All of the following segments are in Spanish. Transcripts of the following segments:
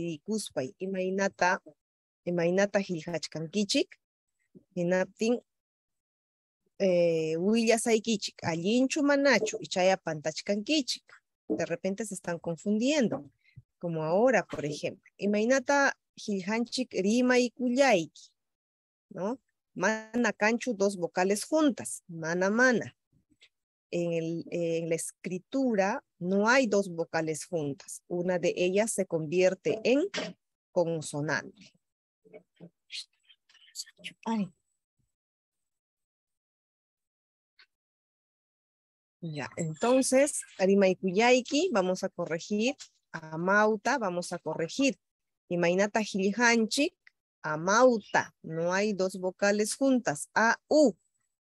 rikuspa imagínate imaynata qillqachkankichik inaptin eh, willasaykichik allinchu manachu ichaya pantachkankichik de repente se están confundiendo como ahora por ejemplo Rima y rimaykullayki no mana canchu dos vocales juntas mana mana en, la escritura no hay dos vocales juntas. Una de ellas se convierte en consonante. Ya, entonces, vamos a corregir. Amauta, vamos a corregir. Imainata a Amauta. No hay dos vocales juntas. A, U.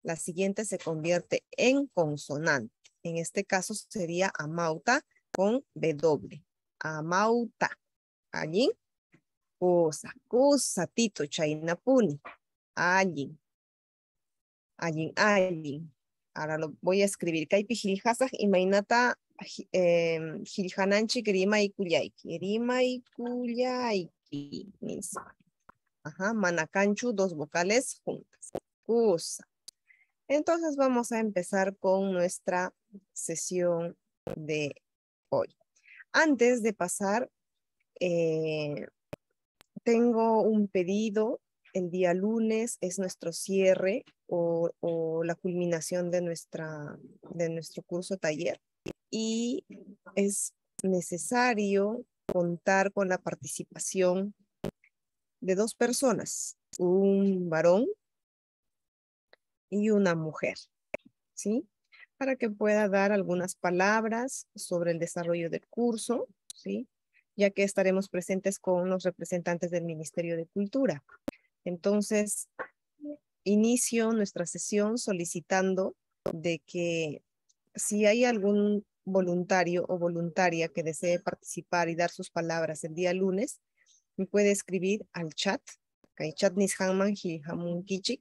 La siguiente se convierte en consonante. En este caso sería amauta con B doble. Amauta. Allí. Cosa, cosa, tito, chaina, puni. Allí. Allí, Ahora lo voy a escribir. Kaipi y mainata jirijananchi em, grima y kuyaiki. Grima y kuyaiki. Ajá, manacanchu, dos vocales juntas. Cosa. Entonces vamos a empezar con nuestra sesión de hoy. Antes de pasar, eh, tengo un pedido. El día lunes es nuestro cierre o, o la culminación de, nuestra, de nuestro curso taller y es necesario contar con la participación de dos personas, un varón y una mujer, ¿sí? Para que pueda dar algunas palabras sobre el desarrollo del curso, ¿sí? Ya que estaremos presentes con los representantes del Ministerio de Cultura. Entonces, inicio nuestra sesión solicitando de que si hay algún voluntario o voluntaria que desee participar y dar sus palabras el día lunes, me puede escribir al chat, chat nishanman Kichik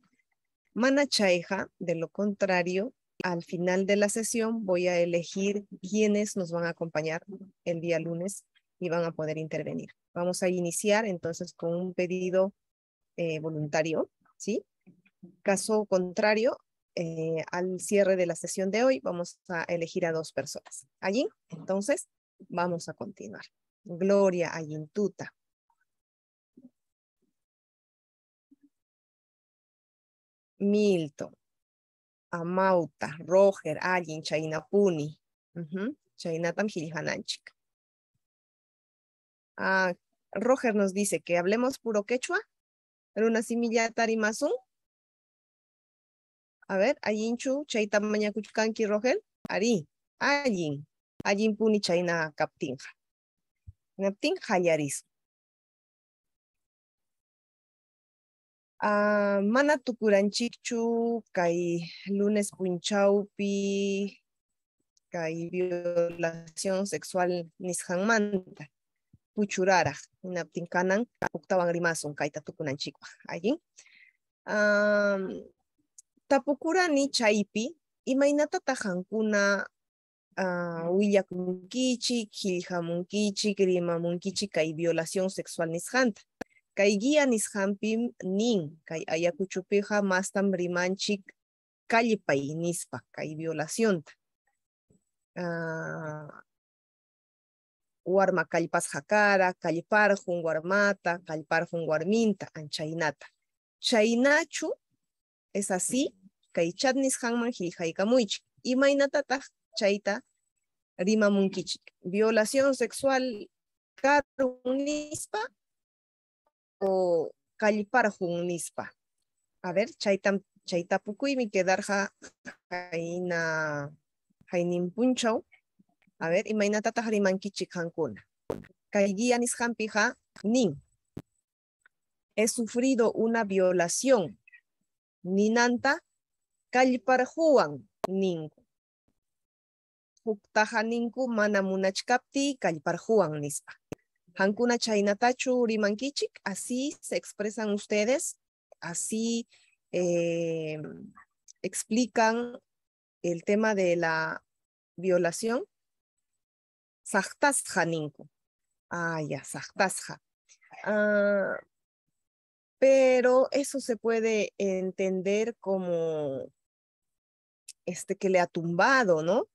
Chaeja, de lo contrario, al final de la sesión voy a elegir quiénes nos van a acompañar el día lunes y van a poder intervenir. Vamos a iniciar entonces con un pedido eh, voluntario, ¿sí? Caso contrario, eh, al cierre de la sesión de hoy vamos a elegir a dos personas. Allí, entonces, vamos a continuar. Gloria a Milton, Amauta, Roger, Allen, Chaina Puni. Chainatam -huh. Roger nos dice que hablemos puro quechua. pero una similla tarimasun. A ver, Ayinchu, Chaita Mañacuchkanki, Roger. Ari, Allin. Allin Puni, Chaina Captinja. Naptin Hayaris. a ah, mana tukuranchikchu kay lunes punchaupi kay violación sexual nishanmanta puchurara hinaptin kanan puqtawan rimasun kayta allí. allin um, tapukurani tahankuna huilla qankuna uh, willakunkichik Munquichi, rimamunkichik kay violación sexual Nishanta. Kai guía nisqanpim nin, kay Ayacuchupiqa mastan rimanchik kallpay nispa, kay violaciónta. Uh, calipas kallpasqa junguarmata kallparqun warmata, kallparqun anchainata. Chainachu es así, kay chat Y qillqaykamuychik. chaita rima munkichik. Violación sexual karun nispa o caliparjun nispa. A ver, y mi quedarja jaina jainin puncho A ver, imaynatataq rimankichik hankuna. Kay guía hanpija nin. He sufrido una violación. Ninanta caliparjuan, nin. juktaja ninku mana munachkapti nispa. Hankuna y Mankichik, así se expresan ustedes, así em, explican el tema de la violación. Sagtasja, Ninku. Ah, ya, ah, pero eso se puede entender como este que le ha tumbado, ¿no?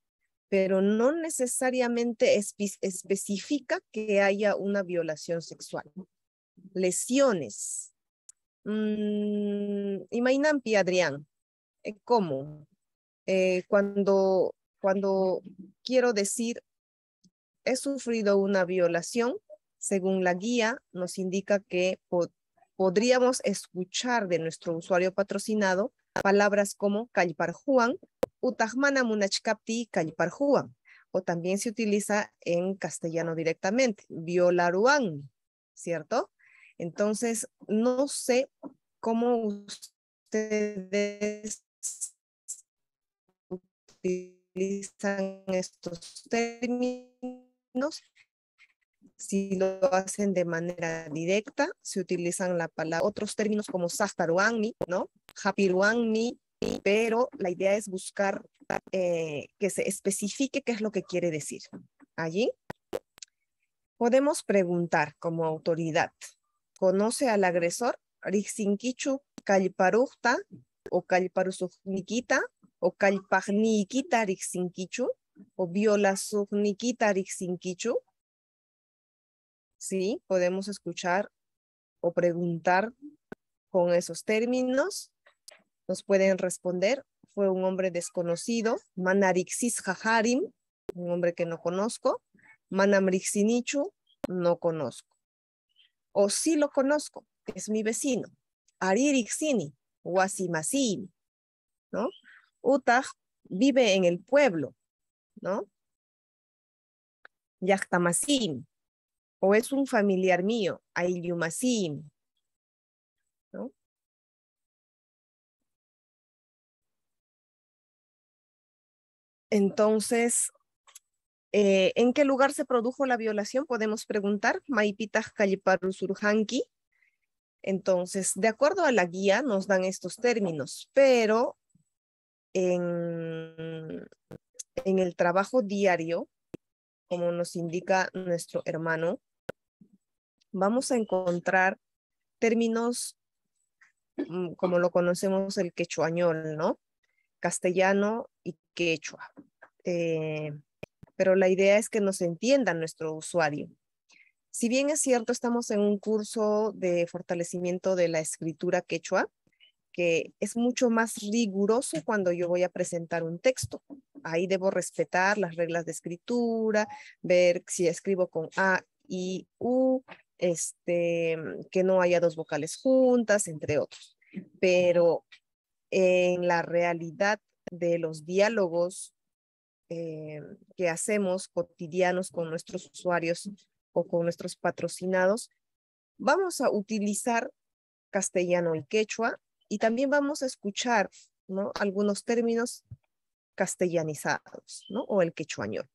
pero no necesariamente especifica que haya una violación sexual. Lesiones. Mm, Adrián, eh, ¿cómo? Eh, cuando, cuando quiero decir, he sufrido una violación, según la guía, nos indica que podríamos escuchar de nuestro usuario patrocinado palabras como juan, utahmana munachkapti o también se utiliza en castellano directamente, violaruan, ¿cierto? Entonces, no sé cómo ustedes utilizan estos términos, si lo hacen de manera directa, se utilizan la palabra, otros términos como sastaruanmi, ¿no? Hapiruanmi, pero la idea es buscar eh, que se especifique qué es lo que quiere decir. Allí podemos preguntar como autoridad, ¿conoce al agresor? Rixinquichu calparuhta o calparusujnikita o Calpagniquita, rixinquichu o viola rixinquichu. Sí, podemos escuchar o preguntar con esos términos nos pueden responder. Fue un hombre desconocido, Manarixis Haharim, un hombre que no conozco, Manamrixinichu, no conozco. O sí lo conozco, es mi vecino, Aririxini, Wasimasini, ¿no? Utah vive en el pueblo, ¿no? Yachtamasim. o es un familiar mío, Ayumasim ¿no? Entonces, eh, ¿en qué lugar se produjo la violación? Podemos preguntar. Maipitaj Kaliparu Entonces, de acuerdo a la guía, nos dan estos términos, pero en, en el trabajo diario, como nos indica nuestro hermano, vamos a encontrar términos mm, como lo conocemos el quechuañol, ¿no? castellano y quechua. Eh, pero la idea es que nos entienda nuestro usuario. Si bien es cierto, estamos en un curso de fortalecimiento de la escritura quechua, que es mucho más riguroso cuando yo voy a presentar un texto. Ahí debo respetar las reglas de escritura, ver si escribo con A y U, este, que no haya dos vocales juntas, entre otros. Pero en la realidad de los diálogos eh, que hacemos cotidianos con nuestros usuarios o con nuestros patrocinados, vamos a utilizar castellano y quechua y también vamos a escuchar algunos términos castellanizados o el quechuañol.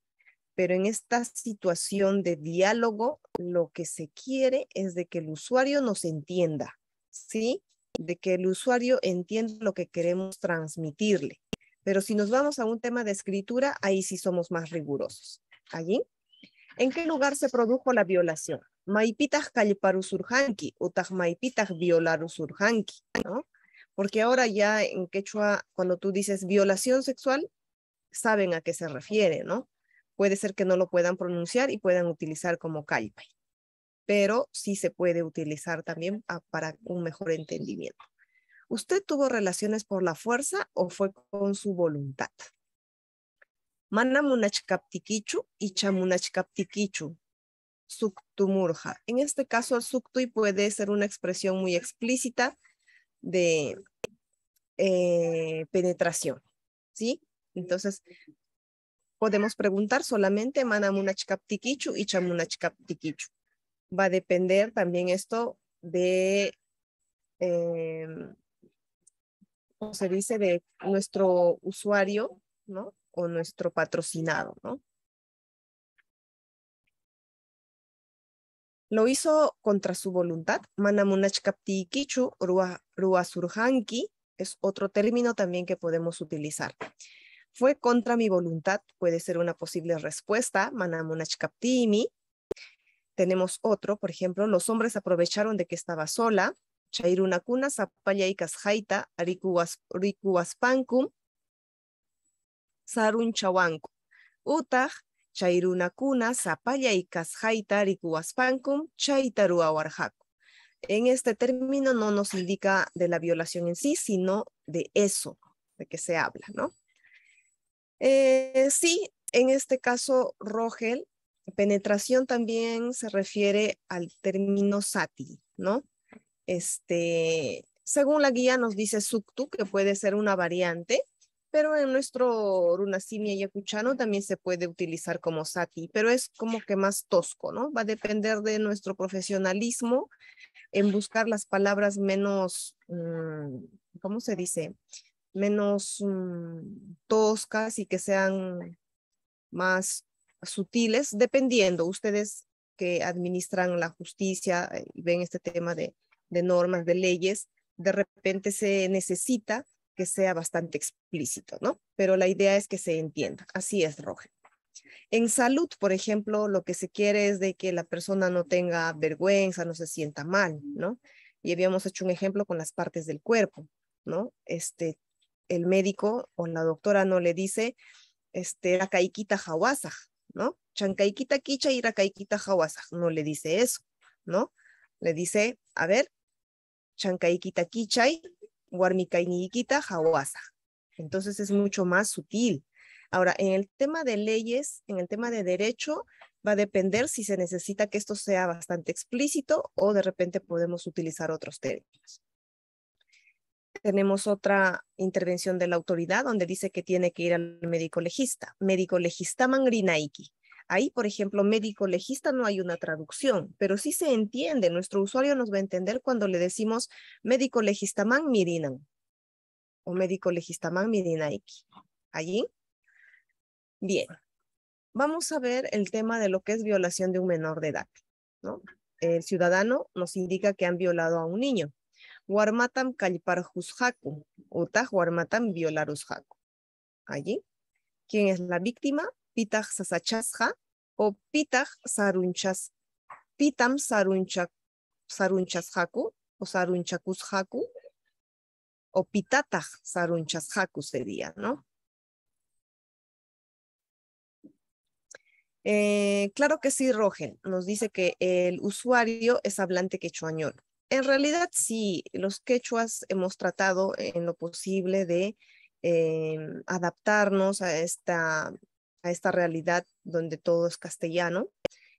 Pero en esta situación de diálogo, lo que se quiere es de que el usuario nos entienda, ¿sí? de que el usuario entienda lo que queremos transmitirle. Pero si nos vamos a un tema de escritura, ahí sí somos más rigurosos. Allí, ¿en qué lugar se produjo la violación? Maipitas utaj maipitas ¿no? Porque ahora ya en quechua, cuando tú dices violación sexual, saben a qué se refiere, ¿no? Puede ser que no lo puedan pronunciar y puedan utilizar como calpay pero sí se puede utilizar también ah, para un mejor entendimiento. ¿Usted tuvo relaciones por la fuerza o fue con su voluntad? Manamunachkaptikichu y chamunachkaptikichu. Suktumurja. En este caso, el suktui puede ser una expresión muy explícita de eh, penetración, ¿sí? Entonces, podemos preguntar solamente manamunachkaptikichu y chamunachkaptikichu va a depender también esto de, em, ¿cómo se dice?, de nuestro usuario, ¿no? O nuestro patrocinado, ¿no? Lo hizo contra su voluntad. Manamunachkapti Kichu, Ruasurhanki, es otro término también que podemos utilizar. Fue contra mi voluntad, puede ser una posible respuesta. mi. Tenemos otro, por ejemplo, los hombres aprovecharon de que estaba sola, Chairunakuna, Zapaya y Casjaita, Arikuaspankum, Sarun Chawanku. Utaj, Chairunakuna, Zapaya y Arikuaspankum, En este término no nos indica de la violación en sí, sino de eso de que se habla, ¿no? Eh, sí, en este caso, Rogel Penetración también se refiere al término sati, ¿no? Este, según la guía nos dice suktu, que puede ser una variante, pero en nuestro runasimia yacuchano también se puede utilizar como sati, pero es como que más tosco, ¿no? Va a depender de nuestro profesionalismo en buscar las palabras menos, mm, ¿cómo se dice? Menos mm, toscas y que sean más sutiles, dependiendo ustedes que administran la justicia eh, y ven este tema de, normas, de leyes, de repente se necesita que sea bastante explícito, ¿no? Pero la idea es que se entienda. Así es, Roger. En salud, por ejemplo, lo que se quiere es de que la persona no tenga vergüenza, no se sienta mal, ¿no? Y habíamos hecho un ejemplo con las partes del cuerpo, ¿no? Este, el médico o la doctora no le dice, este, la caiquita ¿no? Chancaikita y racaikita No le dice eso, ¿no? Le dice, a ver, chancaiquita quichay, guarmicainiquita jawasa Entonces es mucho más sutil. Ahora, en el tema de leyes, en el tema de derecho, va a depender si se necesita que esto sea bastante explícito o de repente podemos utilizar otros términos tenemos otra intervención de la autoridad donde dice que tiene que ir al médico legista, médico legista mangrinaiki. Ahí, por ejemplo, médico legista no hay una traducción, pero sí se entiende, nuestro usuario nos va a entender cuando le decimos médico legista mirinan o médico legista mirinaiki. Allí. Bien. Vamos a ver el tema de lo que es violación de un menor de edad. El ciudadano nos indica que han violado a un niño warmatam O Taj warmatam violarushaku. Allí, ¿quién es la víctima? Pitaj sasachasja o pitaj sarunchas, pitam saruncha, sarunchashaku o sarunchakushaku o pitataj sarunchashaku sería, ¿no? Eh, claro que sí, Rogel Nos dice que el usuario es hablante quechuañol. En realidad sí, los quechuas hemos tratado en lo posible de em, adaptarnos a esta, a esta realidad donde todo es castellano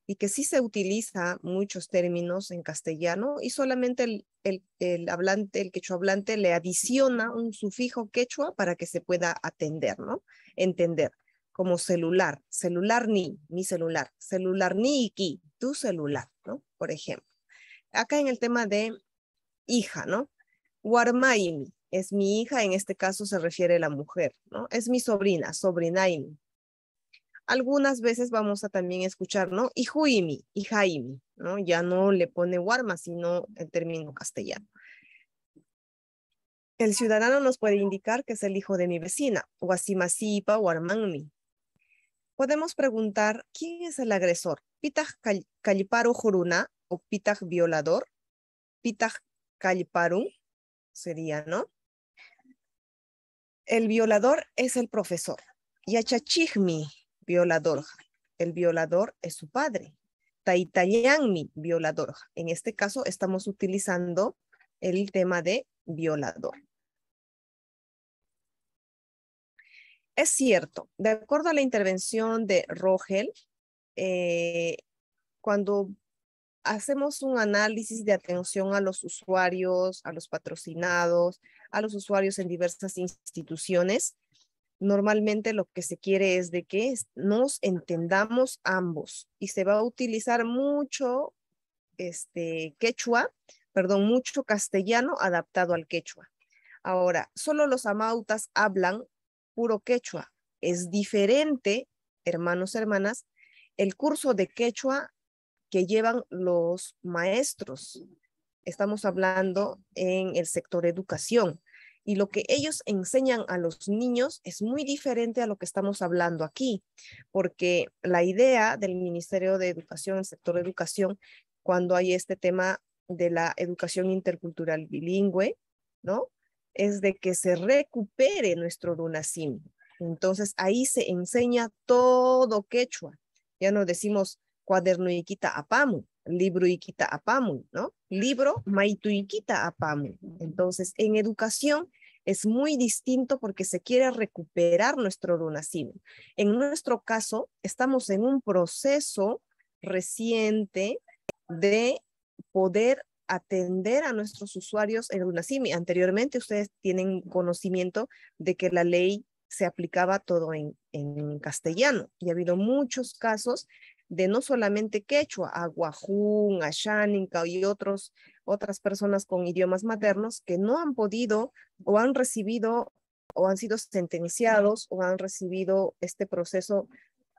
y que sí se utiliza muchos términos en castellano y solamente el, el, hablante, el quechua hablante le adiciona un sufijo quechua para que se pueda atender, ¿no? Entender, como celular, celular ni, mi celular, celular ni qui, tu celular, ¿no? Por ejemplo acá en el tema de hija, ¿no? Warmaimi es mi hija, en este caso se refiere a la mujer, ¿no? Es mi sobrina, sobrinaimi. Algunas veces vamos a también escuchar, ¿no? Hijuimi, hijaimi, ¿no? Ya no le pone warma, sino el término castellano. El ciudadano nos puede indicar que es el hijo de mi vecina, Wasimasipa Warmanmi. Podemos preguntar, ¿quién es el agresor? Pita caliparo Joruna o Pitag violador, Pitaj Caliparú sería, ¿no? El violador es el profesor. Yachachigmi, violador. El violador es su padre. Taitayangmi, violador. En este caso estamos utilizando el tema de violador. Es cierto, de acuerdo a la intervención de Rogel, eh, cuando hacemos un análisis de atención a los usuarios, a los patrocinados, a los usuarios en diversas instituciones, normalmente lo que se quiere es de que nos entendamos ambos y se va a utilizar mucho este quechua, perdón, mucho castellano adaptado al quechua. Ahora, solo los amautas hablan puro quechua. Es diferente, hermanos, hermanas, el curso de quechua que llevan los maestros. Estamos hablando en el sector educación. Y lo que ellos enseñan a los niños es muy diferente a lo que estamos hablando aquí, porque la idea del Ministerio de Educación, el sector educación, cuando hay este tema de la educación intercultural bilingüe, ¿no? Es de que se recupere nuestro runacim Entonces ahí se enseña todo quechua. Ya no decimos cuaderno ikita apamu, libro ikita apamu, ¿no? Libro maitu apamu. Entonces, en educación es muy distinto porque se quiere recuperar nuestro runasimi. En nuestro caso, estamos en un proceso reciente de poder atender a nuestros usuarios en runasimi. Anteriormente ustedes tienen conocimiento de que la ley se aplicaba todo en, en castellano y ha habido muchos casos de no solamente quechua, a Guajún, a shaninka y otros, otras personas con idiomas maternos que no han podido o han recibido o han sido sentenciados o han recibido este proceso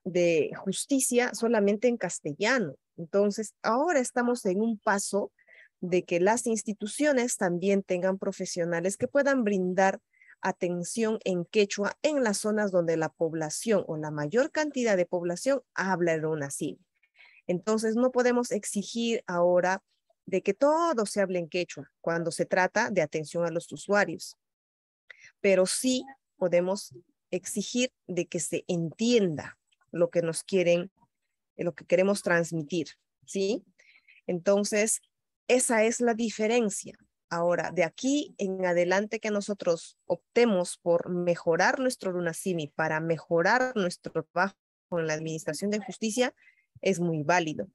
de justicia solamente en castellano. Entonces, ahora estamos en un paso de que las instituciones también tengan profesionales que puedan brindar atención en quechua en las zonas donde la población o la mayor cantidad de población habla el así Entonces, no podemos exigir ahora de que todo se hable en quechua cuando se trata de atención a los usuarios, pero sí podemos exigir de que se entienda lo que nos quieren, lo que queremos transmitir, ¿sí? Entonces, esa es la diferencia. Ahora, de aquí en adelante que nosotros optemos por mejorar nuestro LUNACIMI, para mejorar nuestro trabajo con la Administración de Justicia, es muy válido.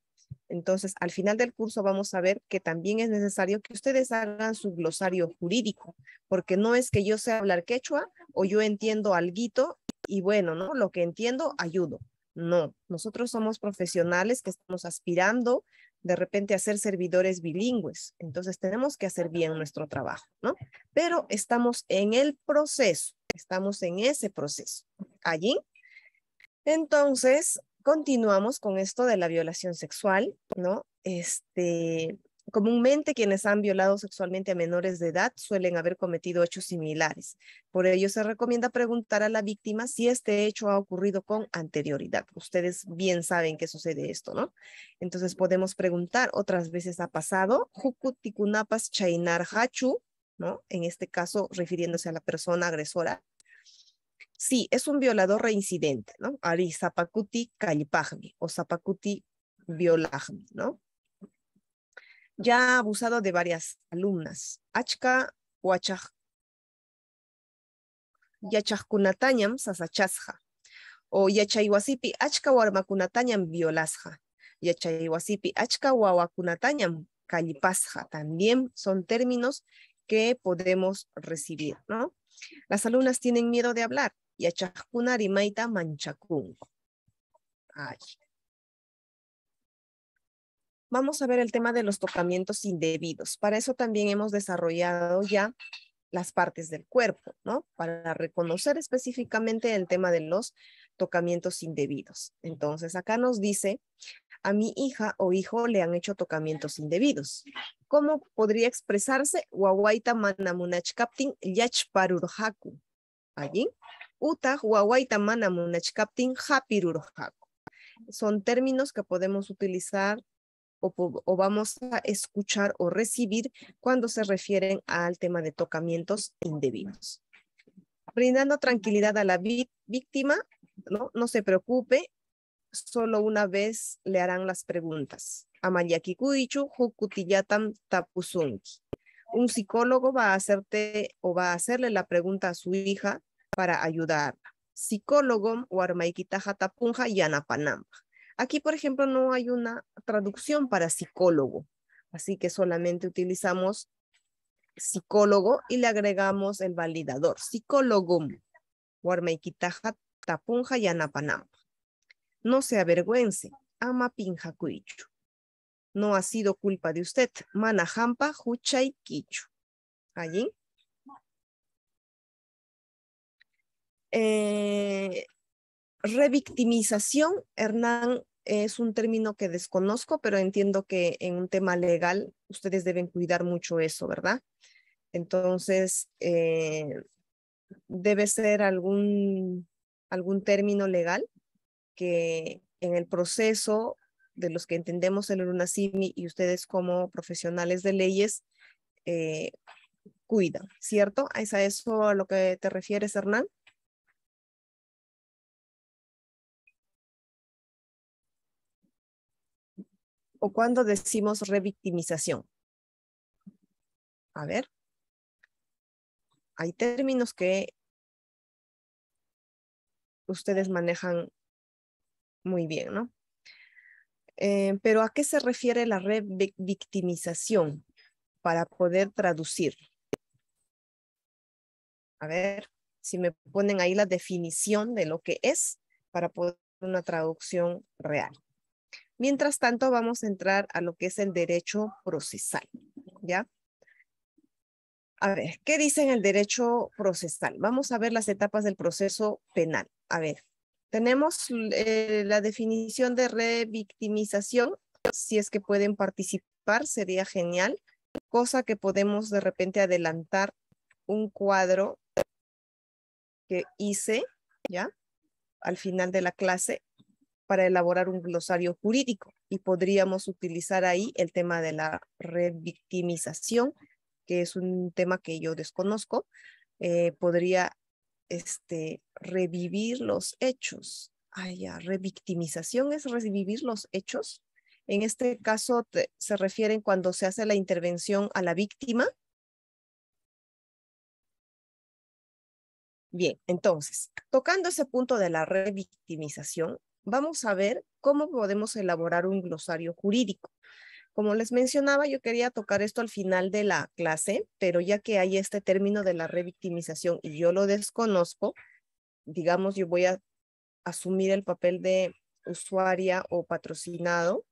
Entonces, al final del curso vamos a ver que también es necesario que ustedes hagan su glosario jurídico, porque no es que yo sea hablar quechua o yo entiendo alguito y bueno, ¿no? Lo que entiendo, ayudo. No, nosotros somos profesionales que estamos aspirando de repente hacer servidores bilingües. Entonces tenemos que hacer bien nuestro trabajo, ¿no? Pero estamos en el proceso, estamos en ese proceso. Allí. Entonces, continuamos con esto de la violación sexual, ¿no? Este, Comúnmente quienes han violado sexualmente a menores de edad suelen haber cometido hechos similares. Por ello se recomienda preguntar a la víctima si este hecho ha ocurrido con anterioridad. Ustedes bien saben que sucede esto, ¿no? Entonces podemos preguntar, otras veces ha pasado, ¿Hukutikunapas Chainar Hachu, ¿no? En este caso refiriéndose a la persona agresora. Sí, es un violador reincidente, ¿no? Ari Zapacuti o Zapacuti Violajmi, ¿no? ya ha abusado de varias alumnas. Achka huachaj. Yachajkunatañam sasachasja. O yachaywasipi achka warmakunatañam violasja. Yachaywasipi achka wawakunatañam calipasja. También son términos que podemos recibir, ¿no? Las alumnas tienen miedo de hablar. Yachajkunarimaita manchakun. Ay vamos a ver el tema de los tocamientos indebidos. Para eso también hemos desarrollado ya las partes del cuerpo, ¿no? Para reconocer específicamente el tema de los tocamientos indebidos. Entonces, acá nos dice, a mi hija o hijo le han hecho tocamientos indebidos. ¿Cómo podría expresarse? Wawaita yach yachparurhaku. Allí, uta wawaita captain hapirurhaku. Son términos que podemos utilizar o, o vamos a escuchar o recibir cuando se refieren al tema de tocamientos indebidos. Brindando tranquilidad a la víctima, no, no se preocupe, solo una vez le harán las preguntas. Un psicólogo va a hacerte o va a hacerle la pregunta a su hija para ayudarla. Psicólogo o armaikitaja Yana yanapanamba. Aquí, por ejemplo, no hay una traducción para psicólogo, así que solamente utilizamos psicólogo y le agregamos el validador, psicólogo, warmeikitaja, tapunja y No se avergüence, ama pinja cuichu. No ha sido culpa de usted, manajampa, huchay quichu. Allí. Eh, revictimización, Hernán, es un término que desconozco, pero entiendo que en un tema legal ustedes deben cuidar mucho eso, ¿verdad? Entonces, eh, debe ser algún, algún término legal que en el proceso de los que entendemos el UNACIMI y ustedes como profesionales de leyes eh, cuidan, ¿cierto? ¿Es a eso a lo que te refieres, Hernán? o cuando decimos revictimización? A ver, hay términos que ustedes manejan muy bien, ¿no? Eh, pero ¿a qué se refiere la revictimización para poder traducir? A ver si me ponen ahí la definición de lo que es para poder una traducción real. Mientras tanto, vamos a entrar a lo que es el derecho procesal, ¿ya? A ver, ¿qué dice en el derecho procesal? Vamos a ver las etapas del proceso penal. A ver, tenemos eh, la definición de revictimización. Si es que pueden participar, sería genial. Cosa que podemos de repente adelantar un cuadro que hice, ¿ya? Al final de la clase para elaborar un glosario jurídico y podríamos utilizar ahí el tema de la revictimización, que es un tema que yo desconozco, eh, podría este, revivir los hechos. revictimización es revivir los hechos. En este caso se refieren cuando se hace la intervención a la víctima. Bien, entonces, tocando ese punto de la revictimización, vamos a ver cómo podemos elaborar un glosario jurídico. Como les mencionaba, yo quería tocar esto al final de la clase, pero ya que hay este término de la revictimización y yo lo desconozco, digamos, yo voy a asumir el papel de usuaria o patrocinado.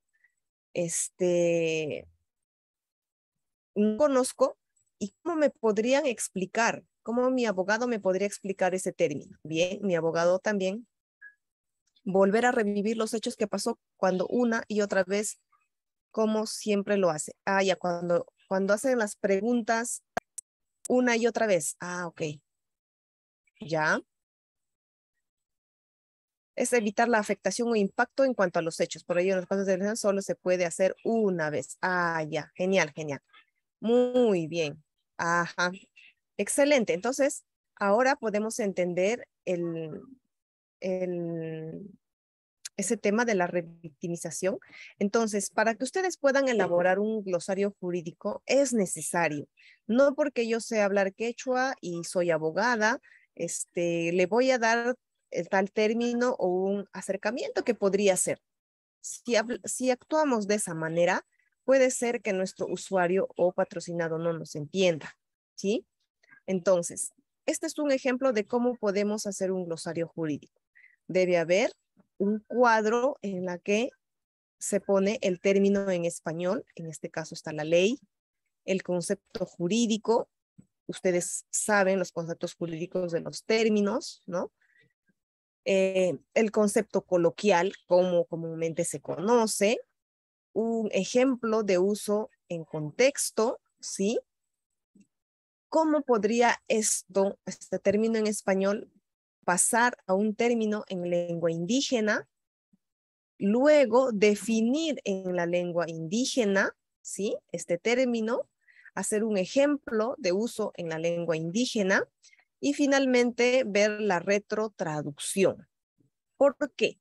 Este, no conozco y cómo me podrían explicar, cómo mi abogado me podría explicar ese término. Bien, mi abogado también volver a revivir los hechos que pasó cuando una y otra vez, como siempre lo hace. Ah, ya, cuando, cuando hacen las preguntas una y otra vez. Ah, ok. Ya. Es evitar la afectación o impacto en cuanto a los hechos. Por ello, en los casos de solo se puede hacer una vez. Ah, ya. Genial, genial. Muy bien. Ajá. Excelente. Entonces, ahora podemos entender el, ese tema de la revictimización. Entonces, para que ustedes puedan elaborar un glosario jurídico es necesario. No porque yo sé hablar quechua y soy abogada, este, le voy a dar tal término o un acercamiento que podría ser. Si, si actuamos de esa manera, puede ser que nuestro usuario o patrocinado no nos entienda, ¿sí? Entonces, este es un ejemplo de cómo podemos hacer un glosario jurídico debe haber un cuadro en la que se pone el término en español, en este caso está la ley, el concepto jurídico, ustedes saben los conceptos jurídicos de los términos, ¿no? Eh, el concepto coloquial, como comúnmente se conoce, un ejemplo de uso en contexto, ¿sí? ¿Cómo podría esto, este término en español, pasar a un término en lengua indígena, luego definir en la lengua indígena, ¿sí? Este término, hacer un ejemplo de uso en la lengua indígena y finalmente ver la retrotraducción. ¿Por qué?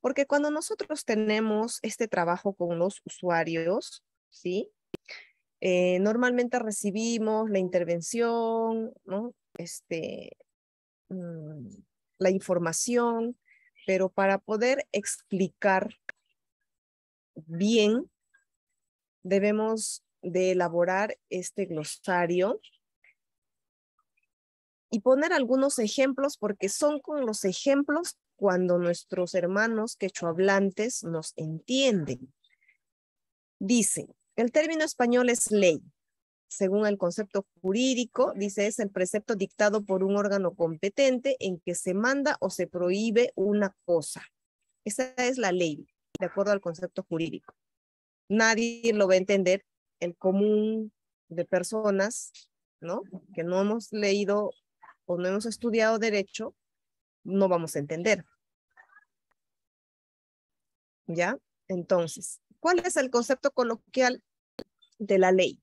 Porque cuando nosotros tenemos este trabajo con los usuarios, ¿sí? Eh, normalmente recibimos la intervención, ¿no? Este, Mm, la información, pero para poder explicar bien, debemos de elaborar este glosario y poner algunos ejemplos, porque son con los ejemplos cuando nuestros hermanos quechohablantes nos entienden. Dice, el término español es ley, según el concepto jurídico, dice, es el precepto dictado por un órgano competente en que se manda o se prohíbe una cosa. Esa es la ley, de acuerdo al concepto jurídico. Nadie lo va a entender, el común de personas, ¿no? Que no hemos leído o no hemos estudiado derecho, no vamos a entender. ¿Ya? Entonces, ¿cuál es el concepto coloquial de la ley?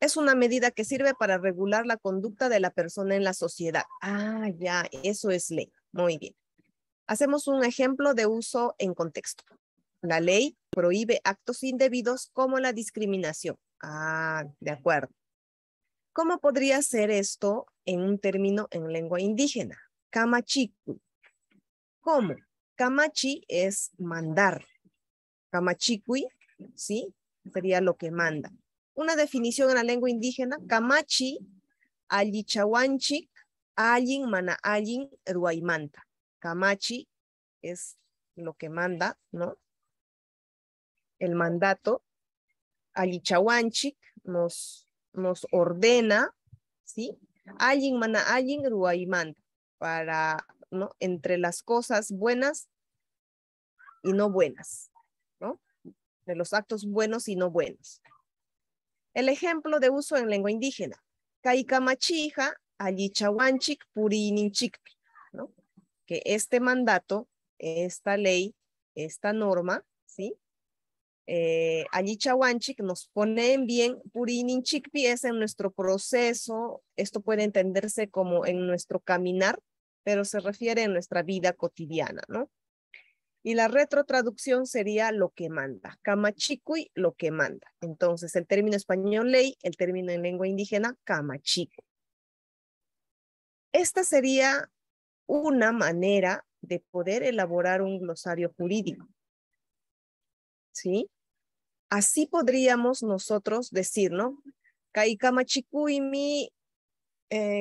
es una medida que sirve para regular la conducta de la persona en la sociedad. Ah, ya, eso es ley. Muy bien. Hacemos un ejemplo de uso en contexto. La ley prohíbe actos indebidos como la discriminación. Ah, de acuerdo. ¿Cómo podría ser esto en un término en lengua indígena? Camachicui. ¿Cómo? Camachi es mandar. Camachicui, ¿sí? Sería lo que manda una definición en la lengua indígena, Camachi, Alichawanchik, Alin, Mana Alin, Ruaimanta. Camachi es lo que manda, ¿no? El mandato. Alichawanchik nos, nos ordena, ¿sí? Alin, Mana Alin, Ruaimanta. Para, ¿no? Entre las cosas buenas y no buenas, ¿no? De los actos buenos y no buenos. El ejemplo de uso en lengua indígena. Caicamachija, Purininchikpi, ¿no? Que este mandato, esta ley, esta norma, ¿sí? Eh, nos pone en bien, Purininchikpi es en nuestro proceso, esto puede entenderse como en nuestro caminar, pero se refiere a nuestra vida cotidiana, ¿no? y la retrotraducción sería lo que manda, camachicui, lo que manda. Entonces, el término español ley, el término en lengua indígena, Camachicui. Esta sería una manera de poder elaborar un glosario jurídico. ¿Sí? Así podríamos nosotros decir, ¿no? y mi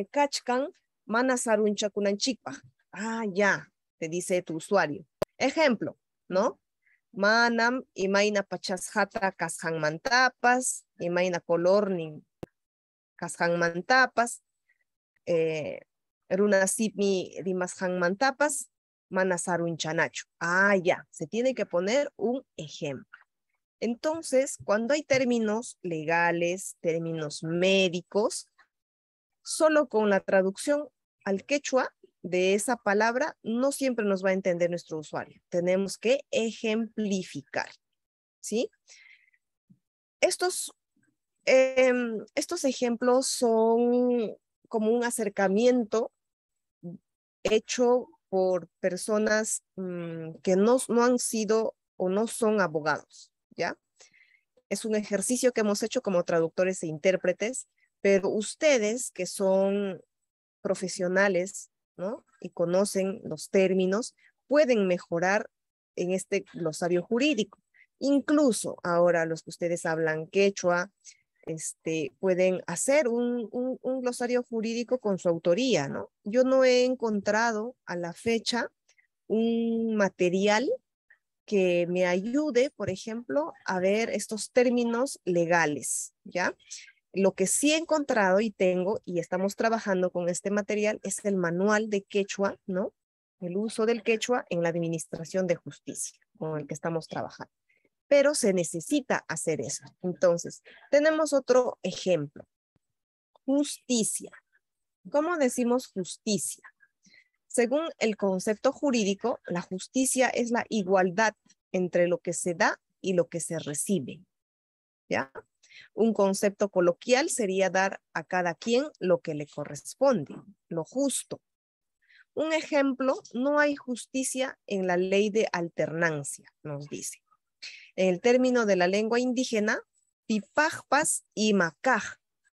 kachkan eh, kunanchipa. Ah, ya, te dice tu usuario. Ejemplo, ¿no? Manam, imaina pachashata kashan mantapas, imaina colornin kashan mantapas, eh, runa sipmi dimashan mantapas, chanacho. Ah, ya, se tiene que poner un ejemplo. Entonces, cuando hay términos legales, términos médicos, solo con la traducción al quechua de esa palabra no siempre nos va a entender nuestro usuario. Tenemos que ejemplificar, ¿sí? Estos, em, estos ejemplos son como un acercamiento hecho por personas mm, que no, no han sido o no son abogados, ¿ya? Es un ejercicio que hemos hecho como traductores e intérpretes, pero ustedes que son profesionales ¿no? y conocen los términos, pueden mejorar en este glosario jurídico. Incluso ahora los que ustedes hablan quechua, este, pueden hacer un, un, glosario jurídico con su autoría. ¿no? Yo no he encontrado a la fecha un material que me ayude, por ejemplo, a ver estos términos legales, ¿ya? Lo que sí he encontrado y tengo, y estamos trabajando con este material, es el manual de quechua, ¿no? El uso del quechua en la administración de justicia, con el que estamos trabajando. Pero se necesita hacer eso. Entonces, tenemos otro ejemplo. Justicia. ¿Cómo decimos justicia? Según el concepto jurídico, la justicia es la igualdad entre lo que se da y lo que se recibe. ¿Ya? Un concepto coloquial sería dar a cada quien lo que le corresponde, lo justo. Un ejemplo, no hay justicia en la ley de alternancia, nos dice. En el término de la lengua indígena, pipajpas y macaj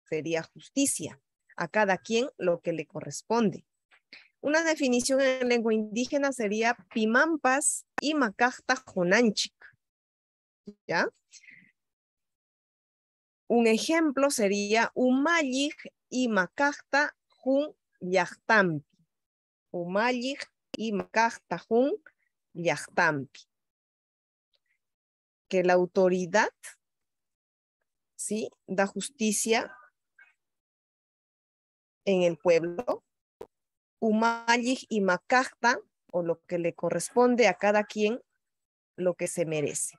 sería justicia, a cada quien lo que le corresponde. Una definición en lengua indígena sería pimampas y macaj ¿Ya? Un ejemplo sería Umayig y Macacta Jun Yachtampi. Umayig y Jun Yachtampi. Que la autoridad ¿sí? da justicia en el pueblo. Umayig y o lo que le corresponde a cada quien, lo que se merece.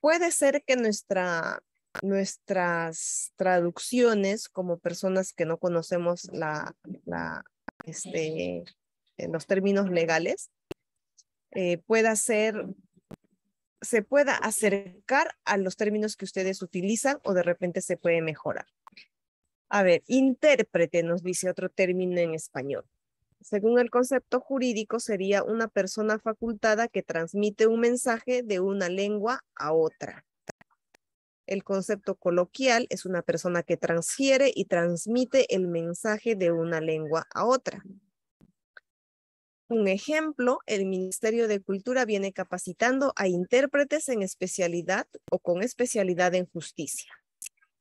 Puede ser que nuestra nuestras traducciones como personas que no conocemos la, este, los términos legales, eh, pueda ser, se pueda acercar a los términos que ustedes utilizan o de repente se puede mejorar. A ver, intérprete nos dice otro término en español. Según el concepto jurídico, sería una persona facultada que transmite un mensaje de una lengua a otra. El concepto coloquial es una persona que transfiere y transmite el mensaje de una lengua a otra. Un ejemplo, el Ministerio de Cultura viene capacitando a intérpretes en especialidad o con especialidad en justicia.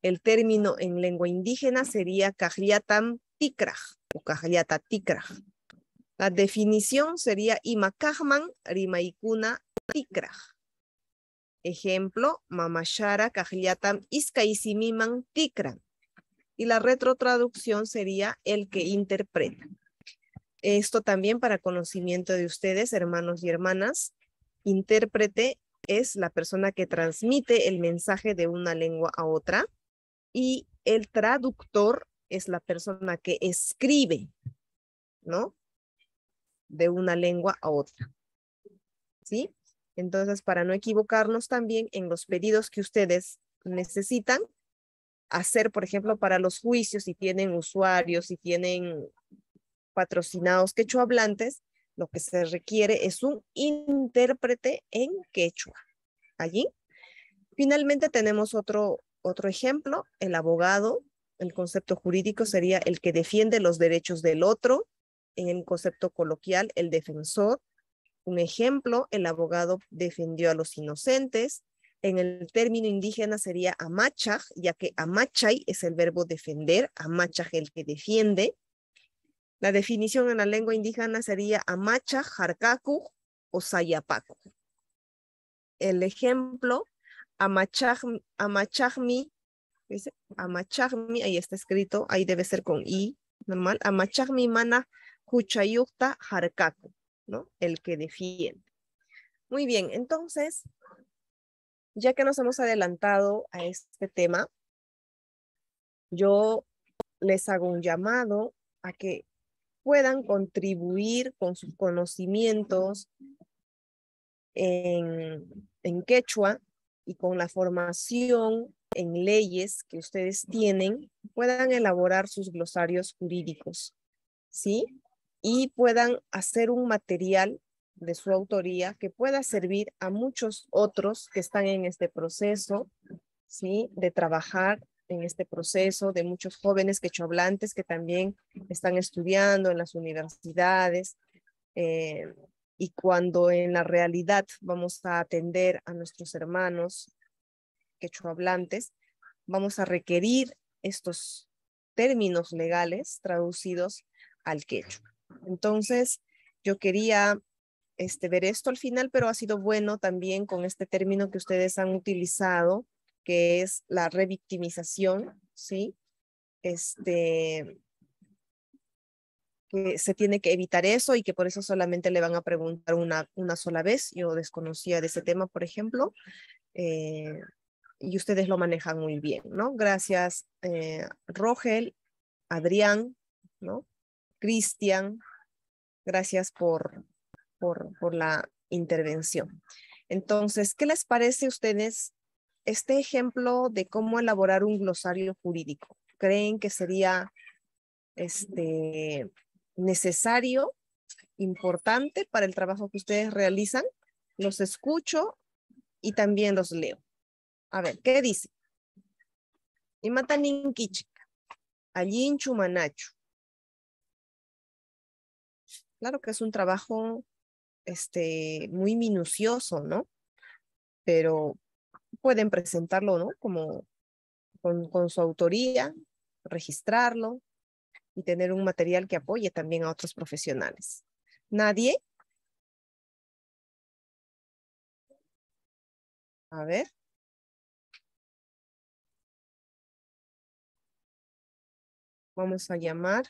El término en lengua indígena sería Kajliatam Tikraj o Cajliata La definición sería Imakajman Rimaikuna Tikraj. Ejemplo, mamashara kajliatam iskaisimiman tikra" Y la retrotraducción sería el que interpreta. Esto también para conocimiento de ustedes, hermanos y hermanas. Intérprete es la persona que transmite el mensaje de una lengua a otra y el traductor es la persona que escribe, ¿no? De una lengua a otra. ¿Sí? Entonces, para no equivocarnos también en los pedidos que ustedes necesitan hacer, por ejemplo, para los juicios, si tienen usuarios, si tienen patrocinados quechua lo que se requiere es un intérprete en quechua. Allí. Finalmente tenemos otro, otro ejemplo, el abogado. El concepto jurídico sería el que defiende los derechos del otro. En el concepto coloquial, el defensor. Un ejemplo, el abogado defendió a los inocentes. En el término indígena sería amachaj, ya que amachay es el verbo defender, amachaj el que defiende. La definición en la lengua indígena sería amachaj, jarkaku o sayapaku. El ejemplo, amachajmi, amachajmi, ahí está escrito, ahí debe ser con i, normal, amachajmi mana huchayukta jarkaku. ¿no? El que defiende. Muy bien, entonces, ya que nos hemos adelantado a este tema, yo les hago un llamado a que puedan contribuir con sus conocimientos en, en quechua y con la formación en leyes que ustedes tienen, puedan elaborar sus glosarios jurídicos. ¿Sí? y puedan hacer un material de su autoría que pueda servir a muchos otros que están en este proceso, ¿sí? De trabajar en este proceso, de muchos jóvenes quechohablantes que también están estudiando en las universidades. Eh, y cuando en la realidad vamos a atender a nuestros hermanos quechohablantes, vamos a requerir estos términos legales traducidos al quechua. Entonces, yo quería este, ver esto al final, pero ha sido bueno también con este término que ustedes han utilizado, que es la revictimización, ¿sí? Este, que se tiene que evitar eso y que por eso solamente le van a preguntar una, una sola vez. Yo desconocía de ese tema, por ejemplo, eh, y ustedes lo manejan muy bien, ¿no? Gracias, eh, Rogel, Adrián, ¿no? Cristian, gracias por, por, la intervención. Entonces, ¿qué les parece a ustedes este ejemplo de cómo elaborar un glosario jurídico? ¿Creen que sería este, necesario, importante para el trabajo que ustedes realizan? Los escucho y también los leo. A ver, ¿qué dice? Imatanin kichik, allí en Claro que es un trabajo este, muy minucioso, ¿no? Pero pueden presentarlo, ¿no? Como con, con su autoría, registrarlo y tener un material que apoye también a otros profesionales. ¿Nadie? A ver. Vamos a llamar.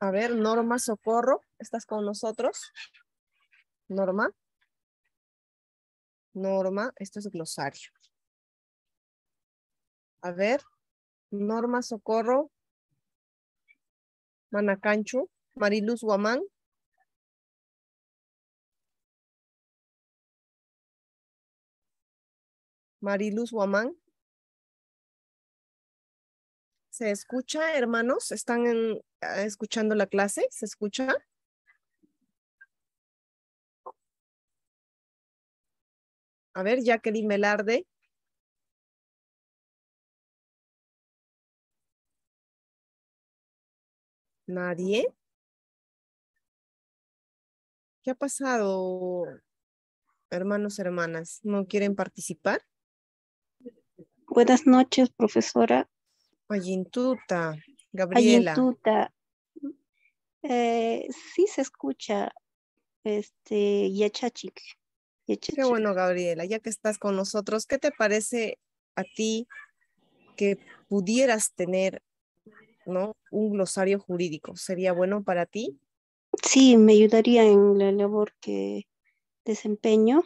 A ver, Norma Socorro, ¿estás con nosotros? Norma. Norma, esto es glosario. A ver, Norma Socorro, Manacancho, Mariluz Guamán. Mariluz Guamán. ¿Se escucha, hermanos? ¿Están ah, escuchando la clase? ¿Se escucha? A ver, Jacqueline Melarde. ¿Nadie? ¿Qué ha pasado, hermanos, hermanas? ¿No quieren participar? Buenas noches, profesora. Ayintuta, Gabriela. Ayintuta. Eh, sí se escucha, este, Yachachic. Qué bueno, Gabriela, ya que estás con nosotros, ¿qué te parece a ti que pudieras tener ¿no? un glosario jurídico? ¿Sería bueno para ti? Sí, me ayudaría en la labor que desempeño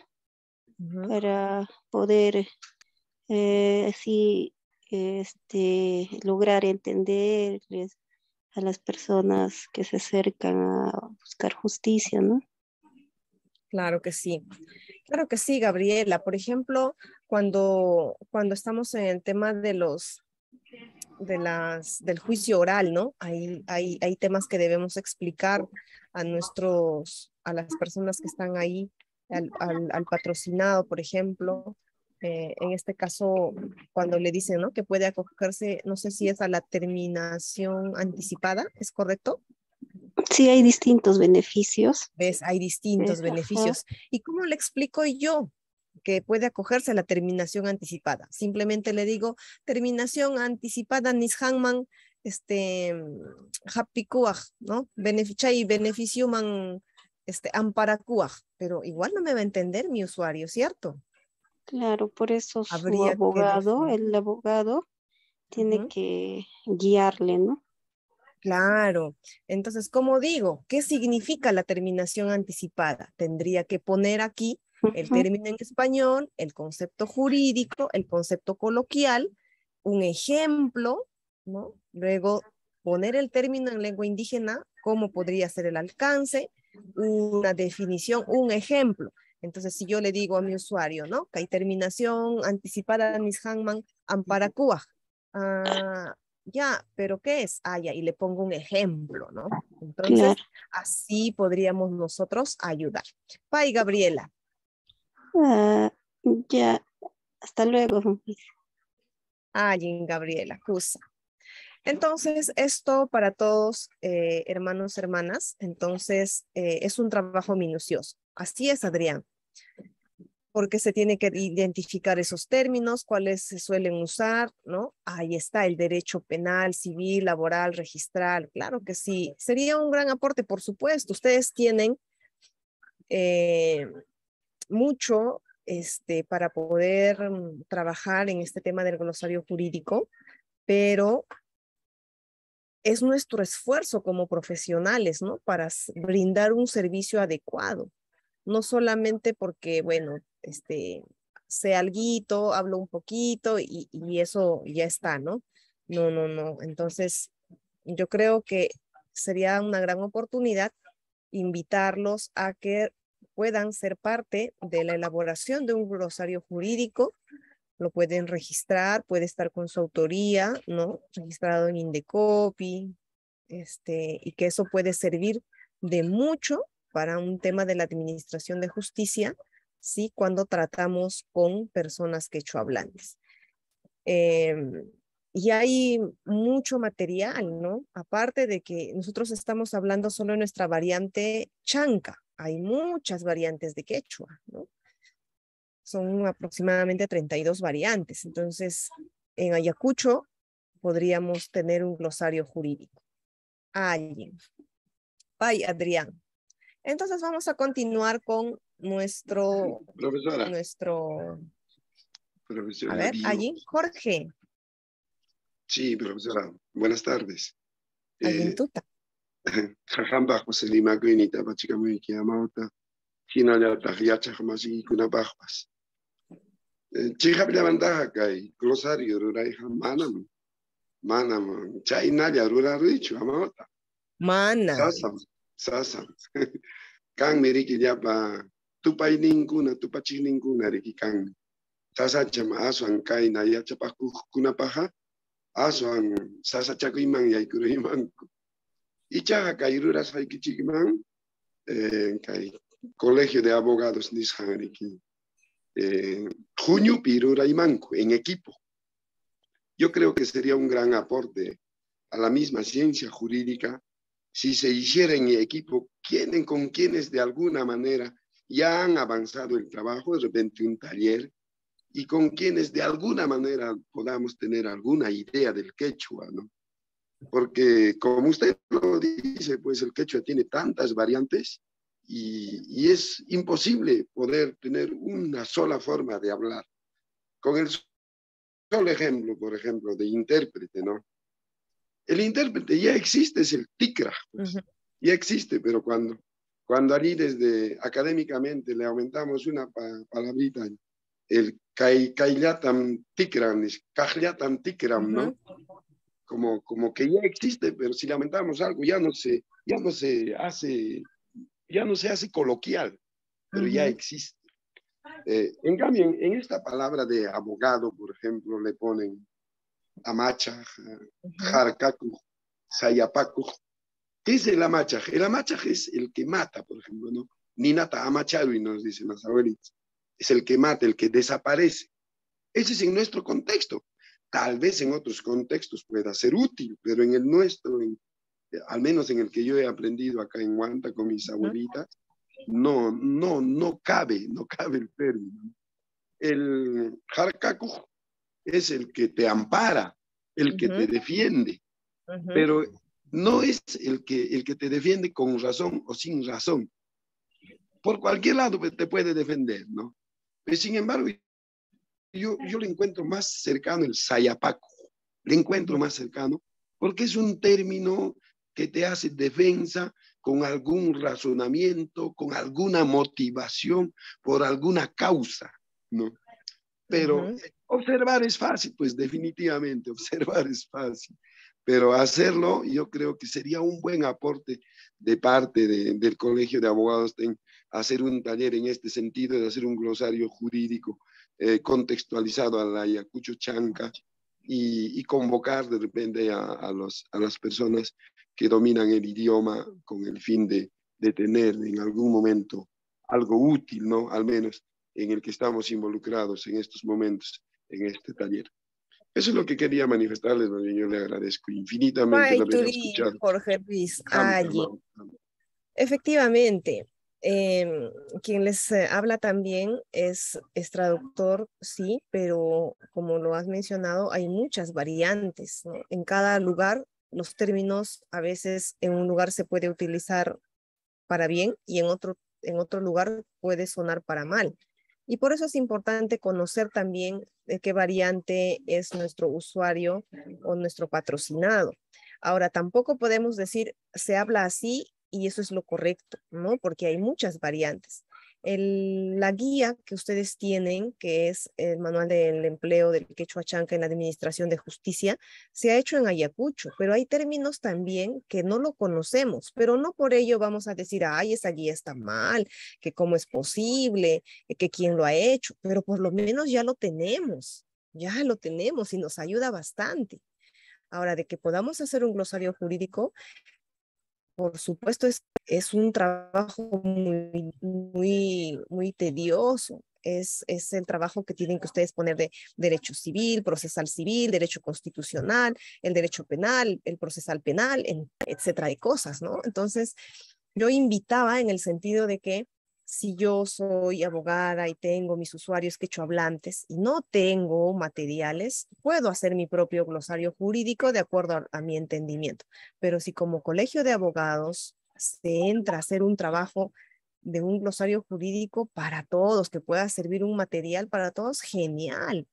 para poder eh, así este, lograr entenderles a las personas que se acercan a buscar justicia, ¿no? Claro que sí. Claro que sí, Gabriela. Por ejemplo, cuando, cuando estamos en el tema de los de las, del juicio oral, ¿no? Hay, hay, hay temas que debemos explicar a nuestros, a las personas que están ahí, al, al patrocinado, por ejemplo, eh, en este caso, cuando le dicen ¿no? que puede acogerse, no sé si es a la terminación anticipada, ¿es correcto? Sí, hay distintos beneficios. ¿Ves? Hay distintos beneficios. ¿Y cómo le explico yo? que puede acogerse a la terminación anticipada. Simplemente le digo, terminación anticipada, hangman, este, happy ¿no? beneficio beneficiuman, este, Pero igual no me va a entender mi usuario, ¿cierto? Claro, por eso su abogado, el abogado, tiene que guiarle, ¿no? Claro. Entonces, como digo, ¿qué significa la terminación anticipada? Tendría que poner aquí el término en español, el concepto jurídico, el concepto coloquial, un ejemplo, ¿no? Luego poner el término en lengua indígena, cómo podría ser el alcance, una definición, un ejemplo. Entonces, si yo le digo a mi usuario, ¿no? Que hay terminación anticipada mis Hangman amparacua. Ah, ya, pero ¿qué es? Ah, ya, y le pongo un ejemplo, ¿no? Entonces, así podríamos nosotros ayudar. Bye, Gabriela. Ah, ya, hasta luego. Ah, Gabriela, Cusa. Entonces, esto para todos, eh, hermanos, hermanas, entonces eh, es un trabajo minucioso. Así es, Adrián. Porque se tiene que identificar esos términos, cuáles se suelen usar, ¿no? Ahí está el derecho penal, civil, laboral, registral. Claro que sí. Sería un gran aporte, por supuesto. Ustedes tienen eh, mucho este, para poder mm, trabajar en este tema del glosario jurídico, pero es nuestro esfuerzo como profesionales, ¿no? Para brindar un servicio adecuado no solamente porque, bueno, este, sé alguito, hablo un poquito y, eso ya está, ¿no? No, no, no. Entonces, yo creo que sería una gran oportunidad invitarlos a que puedan ser parte de la elaboración de un glosario jurídico. Lo pueden registrar, puede estar con su autoría, ¿no? Registrado en Indecopy este, y que eso puede servir de mucho para un tema de la administración de justicia, ¿sí? Cuando tratamos con personas quechua hablantes. Em, y hay mucho material, ¿no? Aparte de que nosotros estamos hablando solo de nuestra variante chanca, hay muchas variantes de quechua, ¿no? Son aproximadamente 32 variantes. Entonces, en Ayacucho podríamos tener un glosario jurídico. Alguien. bye Adrián. Entonces vamos a continuar con nuestro... Profesora. Nuestro... Profesora, a ver, allí, Jorge. Sí, profesora. Buenas tardes. Eh, Jajamba José Lima Guinita, Pachicamui Kiamauta, Hinaya Tajiacha Jamasi Kunabajwas. Eh, Chija Pilabandaja Kai, Glosario Ruray Manam, Manam, Chainaya Rura, Richo, Amauta. Mana. Sasam, Sasam. Kan miriki yapa tupai ninguna tupachik ninguna riki kan. Sasacham aswan kaina yachapakukunapaja, aswan sasachakuyman y Ichaga kay ruras haykichikman, eh, kai colegio de abogados nishan riki. Eh, juñupi en equipo. Yo creo que sería un gran aporte a la misma ciencia jurídica si se hiciera en equipo, quienes con quienes de alguna manera ya han avanzado el trabajo, de repente un taller, y con quienes de alguna manera podamos tener alguna idea del quechua, ¿no? Porque como usted lo dice, pues el quechua tiene tantas variantes y, y es imposible poder tener una sola forma de hablar. Con el solo ejemplo, por ejemplo, de intérprete, ¿no? El intérprete ya existe, es el tikra pues. ya existe, pero cuando, cuando allí desde académicamente le aumentamos una palabrita, el Kailatam Tikram, es Kajlatam Tikram, ¿no? Como, como que ya existe, pero si le aumentamos algo ya no se, ya no se hace, ya no se hace coloquial, pero ya existe. Eh, en cambio, en, esta palabra de abogado, por ejemplo, le ponen amacha Jarcacu, Sayapakuj. ¿Qué es el Amachaj? El Amachaj es el que mata, por ejemplo, ¿no? Ninata amachado nos dicen las abuelitas. Es el que mata, el que desaparece. Ese es en nuestro contexto. Tal vez en otros contextos pueda ser útil, pero en el nuestro, al menos en el que yo he aprendido acá en Guanta con mis abuelitas, no, no, no cabe, no cabe el término. El jarcacu es el que te ampara, el que te defiende, pero no es el que, el que te defiende con razón o sin razón. Por cualquier lado te puede defender, ¿no? Pero sin embargo, yo, yo le encuentro más cercano el sayapaco, le encuentro más cercano, porque es un término que te hace defensa con algún razonamiento, con alguna motivación, por alguna causa, ¿no? Pero Observar es fácil, pues definitivamente observar es fácil, pero hacerlo yo creo que sería un buen aporte de parte del Colegio de Abogados hacer un taller en este sentido, de hacer un glosario jurídico eh, contextualizado a la Ayacucho Chanca y, convocar de repente a, las personas que dominan el idioma con el fin de, de tener en algún momento algo útil, ¿no? Al menos en el que estamos involucrados en estos momentos en este taller. Eso es lo que quería manifestarles, yo le agradezco infinitamente. Jorge efectivamente, em, quien les eh, habla también es, es, traductor, sí, pero como lo has mencionado, hay muchas variantes. En cada lugar, los términos a veces en un lugar se puede utilizar para bien y en otro, en otro lugar puede sonar para mal. Y por eso es importante conocer también de qué variante es nuestro usuario o nuestro patrocinado. Ahora, tampoco podemos decir se habla así y eso es lo correcto, ¿no? Porque hay muchas variantes la guía que ustedes tienen, que es el manual del empleo del quechua chanca en la administración de justicia, se ha hecho en Ayacucho, pero hay términos también que no lo conocemos, pero no por ello vamos a decir, ay, esa guía está mal, que cómo es posible, eh, que quién lo ha hecho, pero por lo menos ya lo tenemos, ya lo tenemos y nos ayuda bastante. Ahora, de que podamos hacer un glosario jurídico, por supuesto es, es un trabajo muy, muy, muy tedioso. Es, es, el trabajo que tienen que ustedes poner de derecho civil, procesal civil, derecho constitucional, el derecho penal, el procesal penal, etcétera de cosas, ¿no? Entonces, yo invitaba en el sentido de que si yo soy abogada y tengo mis usuarios hablantes y no tengo materiales, puedo hacer mi propio glosario jurídico de acuerdo a, mi entendimiento. Pero si como colegio de abogados se entra a hacer un trabajo de un glosario jurídico para todos, que pueda servir un material para todos, genial.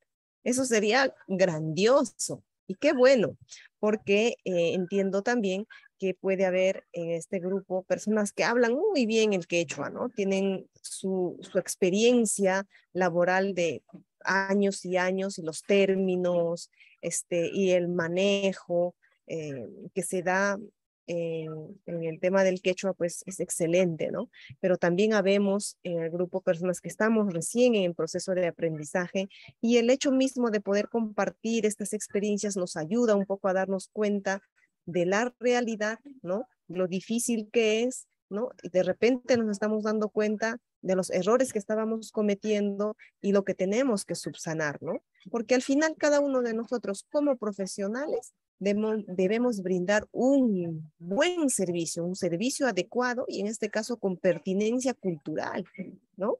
Eso sería grandioso. Y qué bueno, porque eh, entiendo también que puede haber en este grupo personas que hablan muy bien el quechua, ¿no? Tienen su, experiencia laboral de años y años y los términos este, y el manejo eh, que se da en, en, el tema del quechua, pues es excelente, ¿no? Pero también habemos en el grupo personas que estamos recién en el proceso de aprendizaje y el hecho mismo de poder compartir estas experiencias nos ayuda un poco a darnos cuenta de la realidad, ¿no? Lo difícil que es, ¿no? Y de repente nos estamos dando cuenta de los errores que estábamos cometiendo y lo que tenemos que subsanar, ¿no? Porque al final cada uno de nosotros como profesionales debemos, brindar un buen servicio, un servicio adecuado y en este caso con pertinencia cultural, ¿no?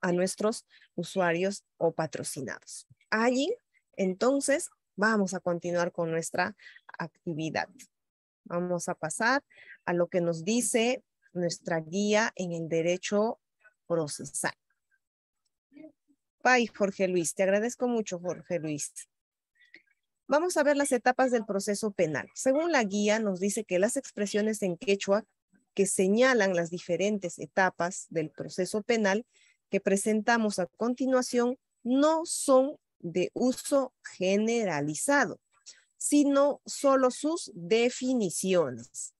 A nuestros usuarios o patrocinados. Allí, entonces, vamos a continuar con nuestra actividad. Vamos a pasar a lo que nos dice nuestra guía en el derecho procesal. Bye, Jorge Luis. Te agradezco mucho, Jorge Luis. Vamos a ver las etapas del proceso penal. Según la guía, nos dice que las expresiones en quechua que señalan las diferentes etapas del proceso penal que presentamos a continuación no son de uso generalizado, sino solo sus definiciones.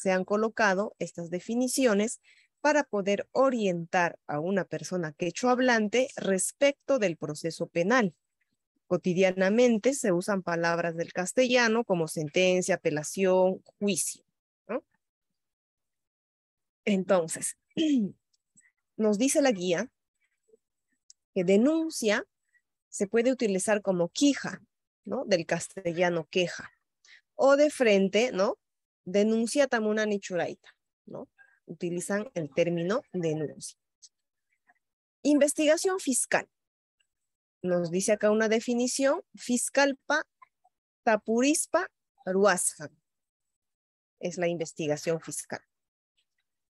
Se han colocado estas definiciones para poder orientar a una persona quechua hablante respecto del proceso penal. Cotidianamente se usan palabras del castellano como sentencia, apelación, juicio. Entonces, nos dice la guía que denuncia se puede utilizar como quija, ¿no? Del castellano queja. O de frente, ¿no? Denuncia tamuna nichuraita, ¿no? Utilizan el término denuncia. Investigación fiscal. Nos dice acá una definición, fiscalpa, tapurispa, ruazjan. Es la investigación fiscal.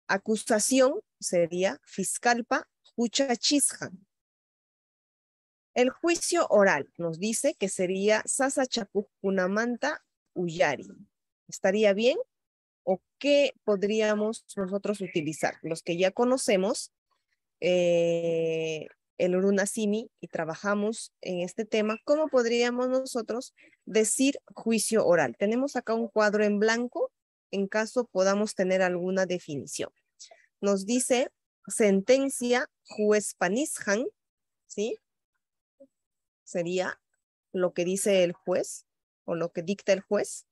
Acusación sería fiscalpa, huchachisjan el juicio oral nos dice que sería Sasa Chapucunamanta Uyari. ¿Estaría bien? ¿O qué podríamos nosotros utilizar? Los que ya conocemos eh, el Urunasimi y trabajamos en este tema, ¿cómo podríamos nosotros decir juicio oral? Tenemos acá un cuadro en blanco en caso podamos tener alguna definición. Nos dice sentencia juez panishan, ¿sí? sería lo que dice el juez o lo que dicta el juez.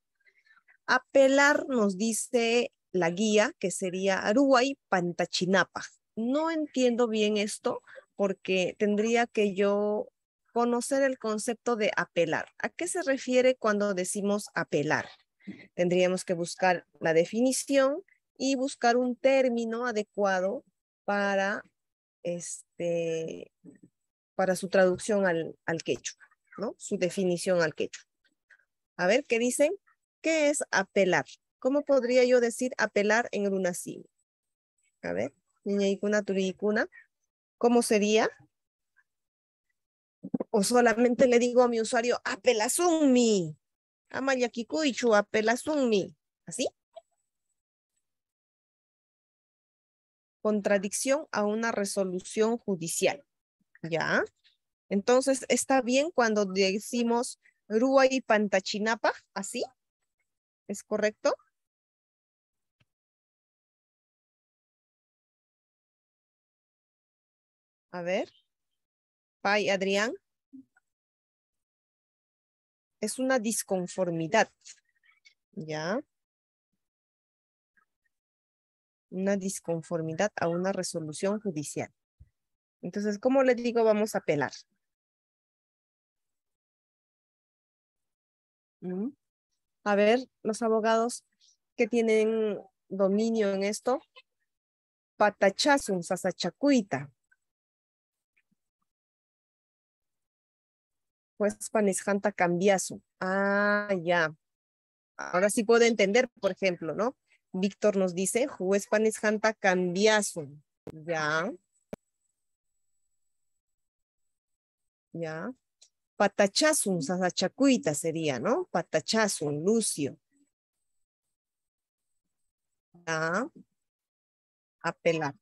Apelar nos dice la guía, que sería Aruay Pantachinapa. No entiendo bien esto porque tendría que yo conocer el concepto de apelar. ¿A qué se refiere cuando decimos apelar? Tendríamos que buscar la definición y buscar un término adecuado para este, para su traducción al, al quechua, ¿no? Su definición al quechua. A ver, ¿qué dicen? ¿Qué es apelar? ¿Cómo podría yo decir apelar en runasimi? A ver, niña y turikuna. ¿Cómo sería? O solamente le digo a mi usuario, apelazumi. Amayakikuichu, apelazumi. ¿Así? Contradicción a una resolución judicial. ¿ya? Entonces, ¿está bien cuando decimos Rúa y Pantachinapa, así? ¿Es correcto? A ver. Pai, Adrián. Es una disconformidad. ¿Ya? Una disconformidad a una resolución judicial. Entonces, ¿cómo le digo vamos a pelar? A ver, los abogados que tienen dominio en esto. Patachazun, sasachacuita. Juez pues, Ah, ya. Ahora sí puedo entender, por ejemplo, ¿no? Víctor nos dice, juez panisjanta, Ya. ¿ya? Patachazun, sasachacuita sería, ¿no? Patachasun, Lucio. ¿Ya? Apelar.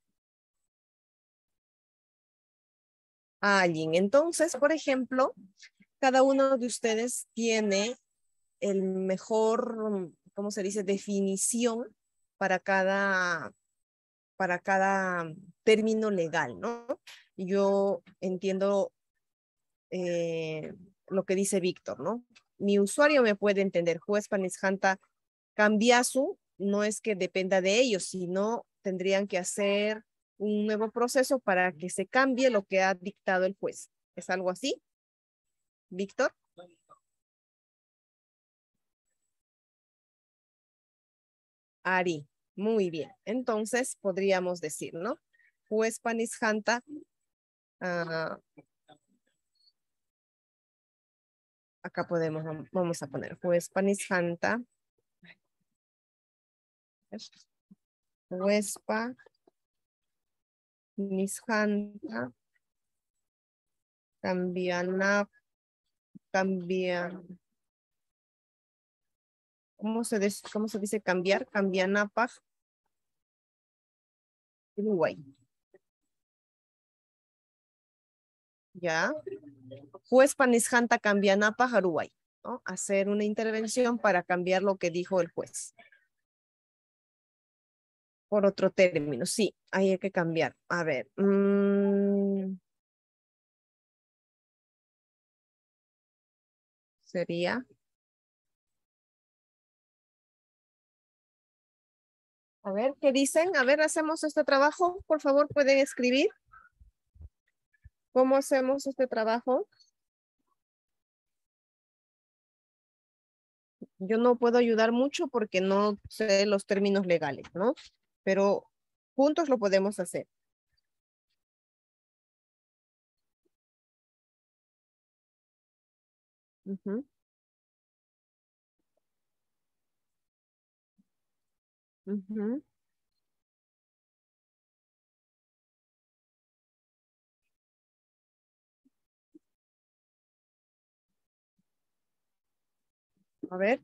alguien. Entonces, por ejemplo, cada uno de ustedes tiene el mejor, ¿cómo se dice?, definición para cada, para cada término legal, ¿no? Yo entiendo eh, lo que dice Víctor, ¿no? Mi usuario me puede entender, juez cambia su, no es que dependa de ellos, sino tendrían que hacer un nuevo proceso para que se cambie lo que ha dictado el juez. ¿Es algo así? Víctor. Ari, muy bien. Entonces podríamos decir, ¿no? Juez Panisjanta ah, acá podemos, vamos a poner Huespa Panisanta. Huespa, Nishanta, Cambiana, Cambia. ¿Cómo se, des, ¿Cómo se dice cambiar? Cambianapa. Uruguay. ¿Ya? juez Panisjanta Cambianapa Haruay, ¿no? Hacer una intervención para cambiar lo que dijo el juez. Por otro término, sí, ahí hay que cambiar. A ver. Mm, sería. A ver, ¿qué dicen? A ver, hacemos este trabajo. Por favor, pueden escribir. ¿Cómo hacemos este trabajo? Yo no puedo ayudar mucho porque no sé los términos legales, ¿no? Pero juntos lo podemos hacer. A ver.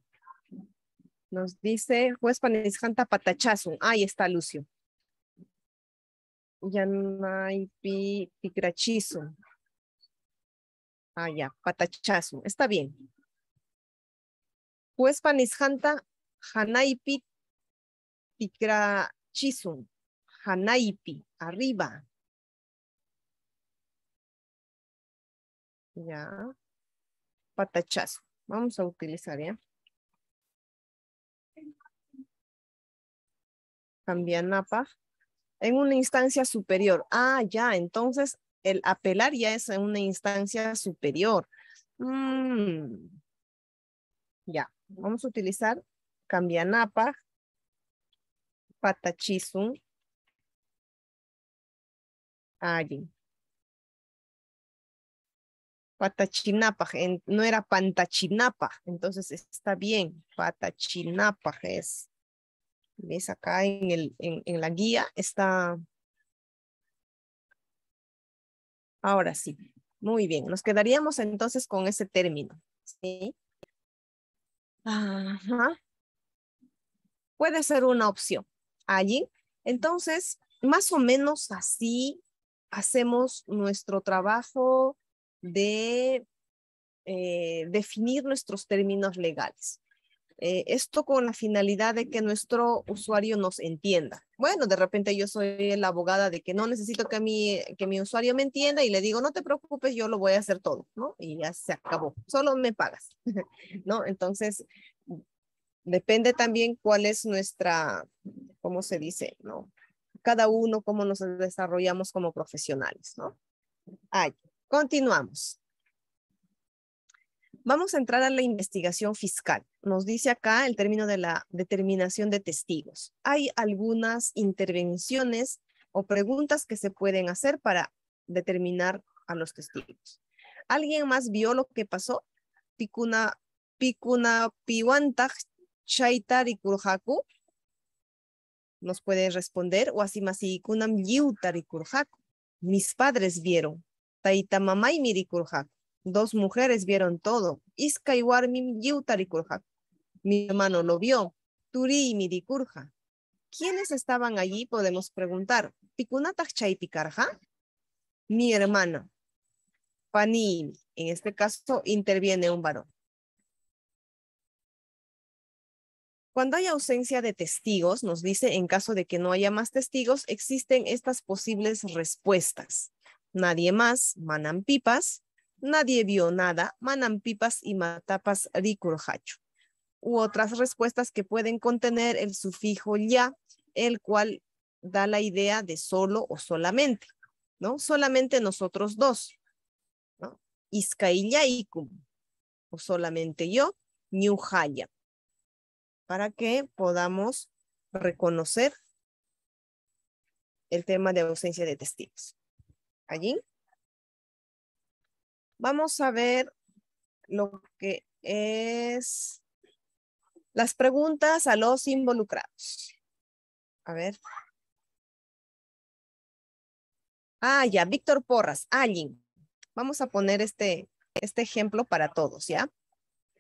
Nos dice, juez Panizjanta Patachazo. Ahí está Lucio. Yanaipi Picrachizo. Ah, ya, Patachazo. Está bien. Juez Panizjanta janaipi Picrachizo. Hanaipi, arriba. Ya. Patachazo. Vamos a utilizar ya. Cambia napa. En una instancia superior. Ah, ya. Entonces, el apelar ya es en una instancia superior. Mm. Ya. Vamos a utilizar Napa. patachisum, allí. Ah, Patachinapa, no era Pantachinapa, entonces está bien, Patachinapa es, ves acá en, el, la guía, está, ahora sí, muy bien, nos quedaríamos entonces con ese término, ¿sí? Puede ser una opción allí. Entonces, más o menos así hacemos nuestro trabajo de eh, definir nuestros términos legales. Eh, esto con la finalidad de que nuestro usuario nos entienda. Bueno, de repente yo soy la abogada de que no necesito que mi, que mi usuario me entienda y le digo, no te preocupes, yo lo voy a hacer todo, ¿no? Y ya se acabó, solo me pagas, ¿no? Entonces, depende también cuál es nuestra, ¿cómo se dice? ¿No? Cada uno, cómo nos desarrollamos como profesionales, ¿no? Ay, Continuamos. Vamos a entrar a la investigación fiscal. Nos dice acá el término de la determinación de testigos. Hay algunas intervenciones o preguntas que se pueden hacer para determinar a los testigos. ¿Alguien más vio lo que pasó? Picuna, picuna, piwanta, Nos puede responder, o así Mis padres vieron. Taitamamá y Mirikurjak. Dos mujeres vieron todo. Iska y Mi hermano lo vio. Turi y Mirikurja. ¿Quiénes estaban allí? Podemos preguntar. Pikunatak pikarja. Mi hermano. Pani. En este caso interviene un varón. Cuando hay ausencia de testigos, nos dice en caso de que no haya más testigos, existen estas posibles respuestas nadie más, manan pipas, nadie vio nada, manan pipas y matapas ricurjacho. U otras respuestas que pueden contener el sufijo ya, el cual da la idea de solo o solamente, ¿no? Solamente nosotros dos, ¿no? cum o solamente yo, Niuhaya. para que podamos reconocer el tema de ausencia de testigos allí. Vamos a ver lo que es las preguntas a los involucrados. A ver. Ah, ya, Víctor Porras, alguien. Vamos a poner este, este ejemplo para todos, ¿ya?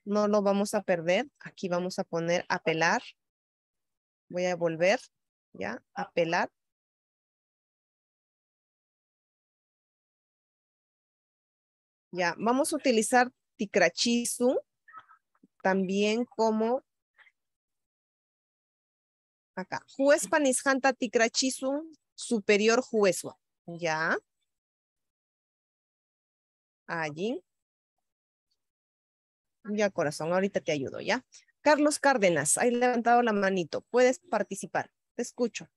No lo vamos a perder. Aquí vamos a poner apelar. Voy a volver, ¿ya? Apelar Ya, vamos a utilizar Tikrachisu también como acá. Panishanta Tikrachisu superior juezua, Ya. Allí. Ya, corazón, ahorita te ayudo, ¿ya? Carlos Cárdenas, ahí levantado la manito. Puedes participar. Te escucho.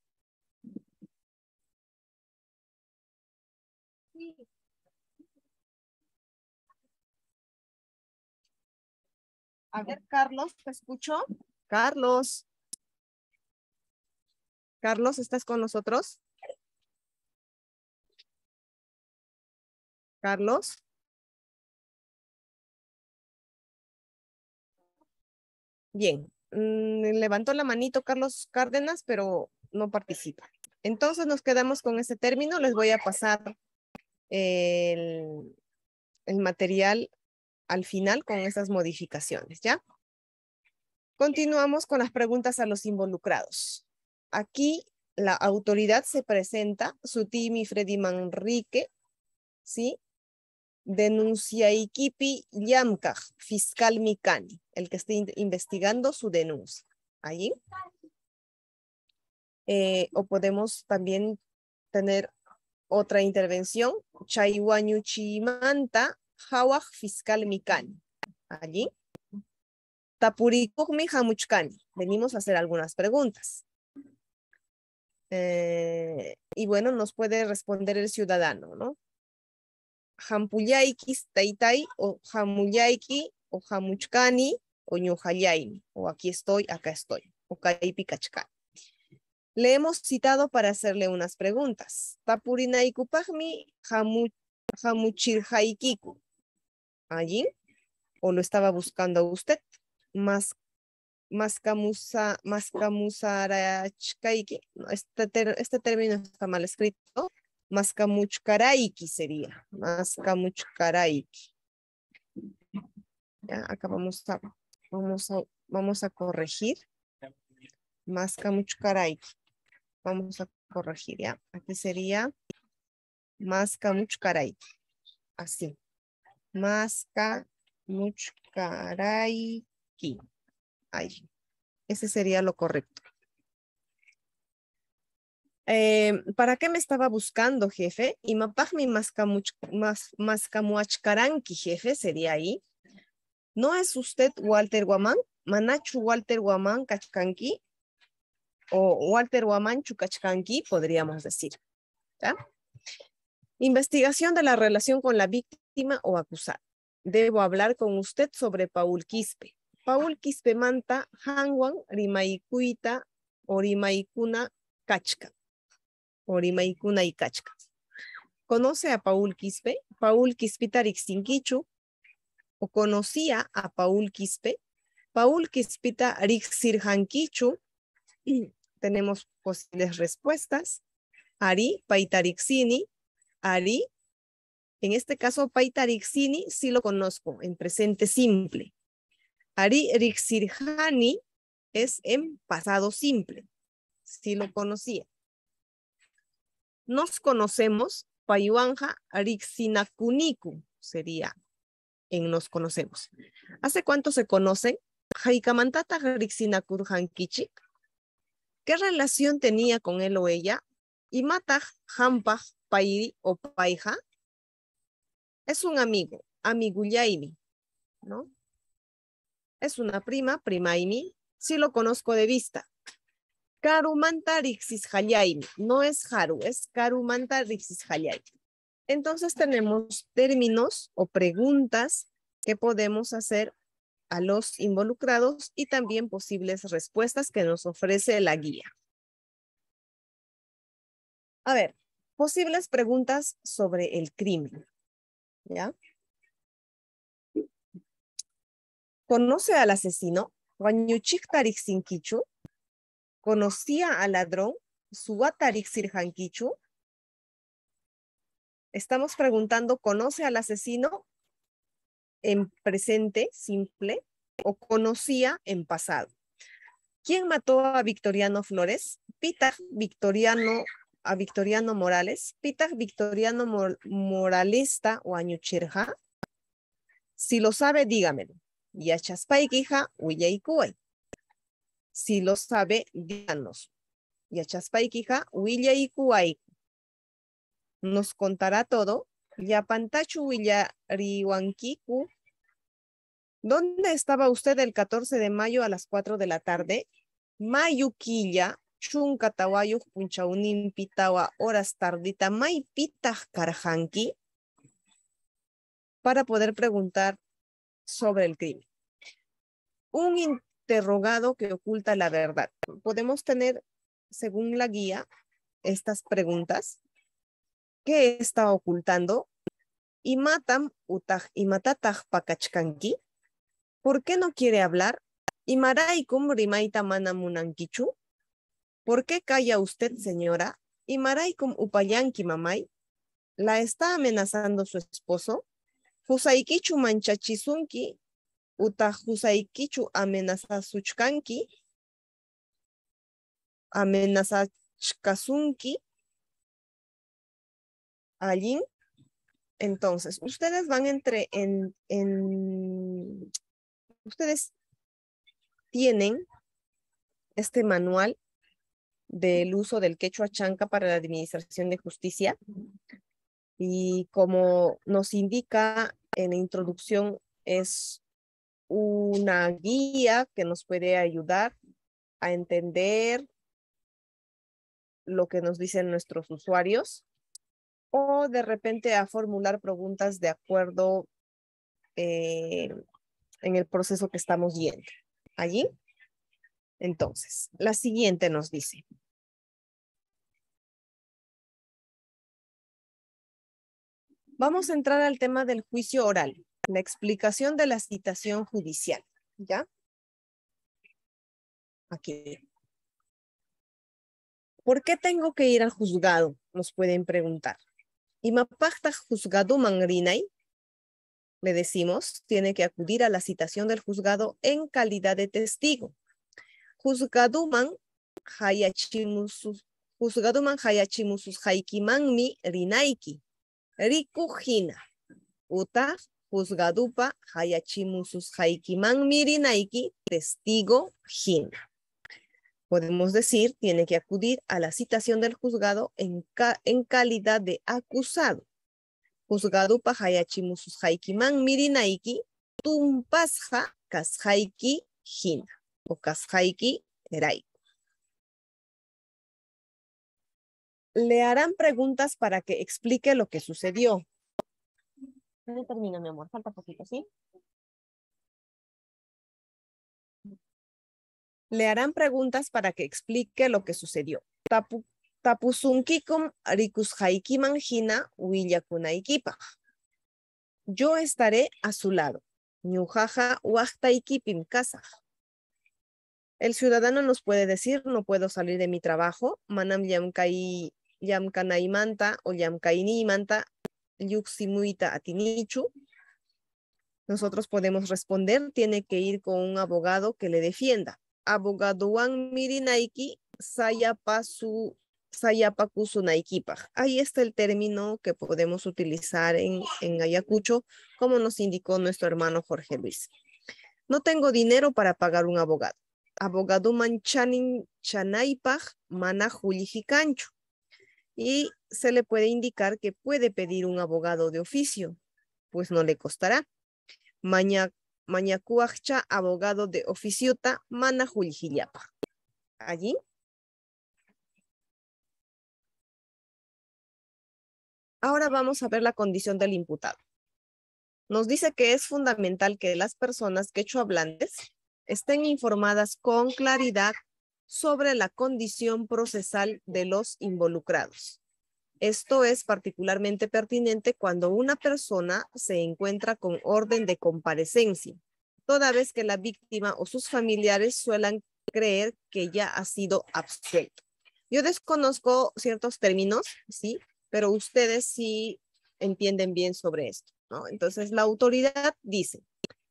A ver, Carlos, ¿te escucho? Carlos. Carlos, ¿estás con nosotros? Carlos. Bien, mm, levantó la manito Carlos Cárdenas, pero no participa. Entonces nos quedamos con ese término. Les voy a pasar el, el material al final con esas modificaciones, ¿ya? Continuamos con las preguntas a los involucrados. Aquí la autoridad se presenta, Sutimi Freddy Manrique, ¿sí? Denuncia ikipi Yamkaj, fiscal Mikani, el que está investigando su denuncia. Allí. Eh, o podemos también tener otra intervención, Chaiwanyu Chimanta, hawaj fiscal mikani, Allí, mi hamuchkani. Venimos a hacer algunas preguntas. Eh, y bueno, nos puede responder el ciudadano, ¿no? Hampuyaikis taitai o hamuyaiki o hamuchkani o o aquí estoy, acá estoy o kaipikachkani. Le hemos citado para hacerle unas preguntas. Tapurinaikupajmi hamuchirhaikiku allí o lo estaba buscando usted. Más camusa, camusa este, ter, este término está mal escrito, Maskamuchkaraiki sería, más Ya, acá vamos a, vamos a, vamos a corregir, vamos a corregir, ya, aquí sería Maskamuchkaraiki, así. Maska muchcaraiki. Ahí. Ese sería lo correcto. Eh, ¿Para qué me estaba buscando, jefe? Y mapajmi muachkaranki, jefe, sería ahí. ¿No es usted Walter Guaman? ¿Manachu Walter Guaman cachcanqui? O Walter Guamán chucachcanqui, podríamos decir. ¿Ya? Investigación de la relación con la víctima o acusada. Debo hablar con usted sobre Paul Quispe. Paul Quispe Manta, Hanwan, Rimaikuita, Orimaikuna, Kachka. Orimaikuna y Kachka. ¿Conoce a Paul Quispe? Paul Rixinquichu. ¿O conocía a Paul Quispe? Paul Quispita Rixirjanquichu. Tenemos posibles respuestas. Ari Paitarixini, Ari, en este caso Paitarixini sí lo conozco en presente simple. Ari Rixirjani es en pasado simple. Sí lo conocía. Nos conocemos, Payuanja Rixinakuniku sería en nos conocemos. ¿Hace cuánto se conocen? ¿Qué relación tenía con él o ella? Y Mataj Hampach pairi o paija es un amigo, amiguyaimi, ¿no? Es una prima, primaimi, sí lo conozco de vista. Karumanta rixis no es haru, es karumanta rixis Entonces tenemos términos o preguntas que podemos hacer a los involucrados y también posibles respuestas que nos ofrece la guía. A ver, posibles preguntas sobre el crimen. ¿Ya? ¿Conoce al asesino? ¿Conocía al ladrón? Estamos preguntando, ¿conoce al asesino en presente simple o conocía en pasado? ¿Quién mató a Victoriano Flores? Pita Victoriano a Victoriano Morales, Pita Victoriano Moralista o añucherja. Si lo sabe, dígamelo. y Huillaikuay. Si lo sabe, díganos. y cuay Nos contará todo. Yapantachu Huillariwankiku. ¿Dónde estaba usted el 14 de mayo a las 4 de la tarde? Mayuquilla horas tardita karhanki para poder preguntar sobre el crimen. Un interrogado que oculta la verdad. Podemos tener, según la guía, estas preguntas. ¿Qué está ocultando? Y matam utaj y matataj ¿Por qué no quiere hablar? Y maraikum ¿Por qué calla usted, señora? Y maraikum upayanki mamay. ¿La está amenazando su esposo? Husaikichu manchachisunki. Uta husaikichu amenaza Amenazachkasunki. Allí. Entonces, ustedes van entre en, en ustedes tienen este manual del uso del quechua chanca para la administración de justicia. Y como nos indica en la introducción, es una guía que nos puede ayudar a entender lo que nos dicen nuestros usuarios o de repente a formular preguntas de acuerdo eh, en el proceso que estamos yendo. Allí. Entonces, la siguiente nos dice. Vamos a entrar al tema del juicio oral, la explicación de la citación judicial, ¿ya? Aquí. ¿Por qué tengo que ir al juzgado? Nos pueden preguntar. Y mapachta juzgado mangrinay, le decimos, tiene que acudir a la citación del juzgado en calidad de testigo juzgaduman hayachimusus juzgaduman rinaiki, rinaiki rikuqhina Utah juzgadupa haikiman rinaiki testigo jina. podemos decir, tiene que acudir a la citación del juzgado en, en calidad de acusado. Juzgado hayachimus haikiman mirinaiki tumpasja kashaiki jina Kashaiki, Erai. Le harán preguntas para que explique lo que sucedió. No termino, mi amor, falta poquito, ¿sí? Le harán preguntas para que explique lo que sucedió. Tapu, tapusunkikum manjina hina huillakunaikipa. Yo estaré a su lado. Ñujaja pin casa. El ciudadano nos puede decir, no puedo salir de mi trabajo, manam yamkai yamkanaimanta o atinichu. Nosotros podemos responder, tiene que ir con un abogado que le defienda. Abogadoan mirinaiki sayapasu Ahí está el término que podemos utilizar en, en Ayacucho, como nos indicó nuestro hermano Jorge Luis. No tengo dinero para pagar un abogado. Abogado Manchanin chanaipaj mana julijicancho y se le puede indicar que puede pedir un abogado de oficio, pues no le costará. Maña, mañacuacha abogado de oficiota mana julijillapa. Allí. Ahora vamos a ver la condición del imputado. Nos dice que es fundamental que las personas que quechua hablantes estén informadas con claridad sobre la condición procesal de los involucrados. Esto es particularmente pertinente cuando una persona se encuentra con orden de comparecencia, toda vez que la víctima o sus familiares suelen creer que ya ha sido absuelto. Yo desconozco ciertos términos, ¿sí? Pero ustedes sí entienden bien sobre esto, ¿no? Entonces, la autoridad dice,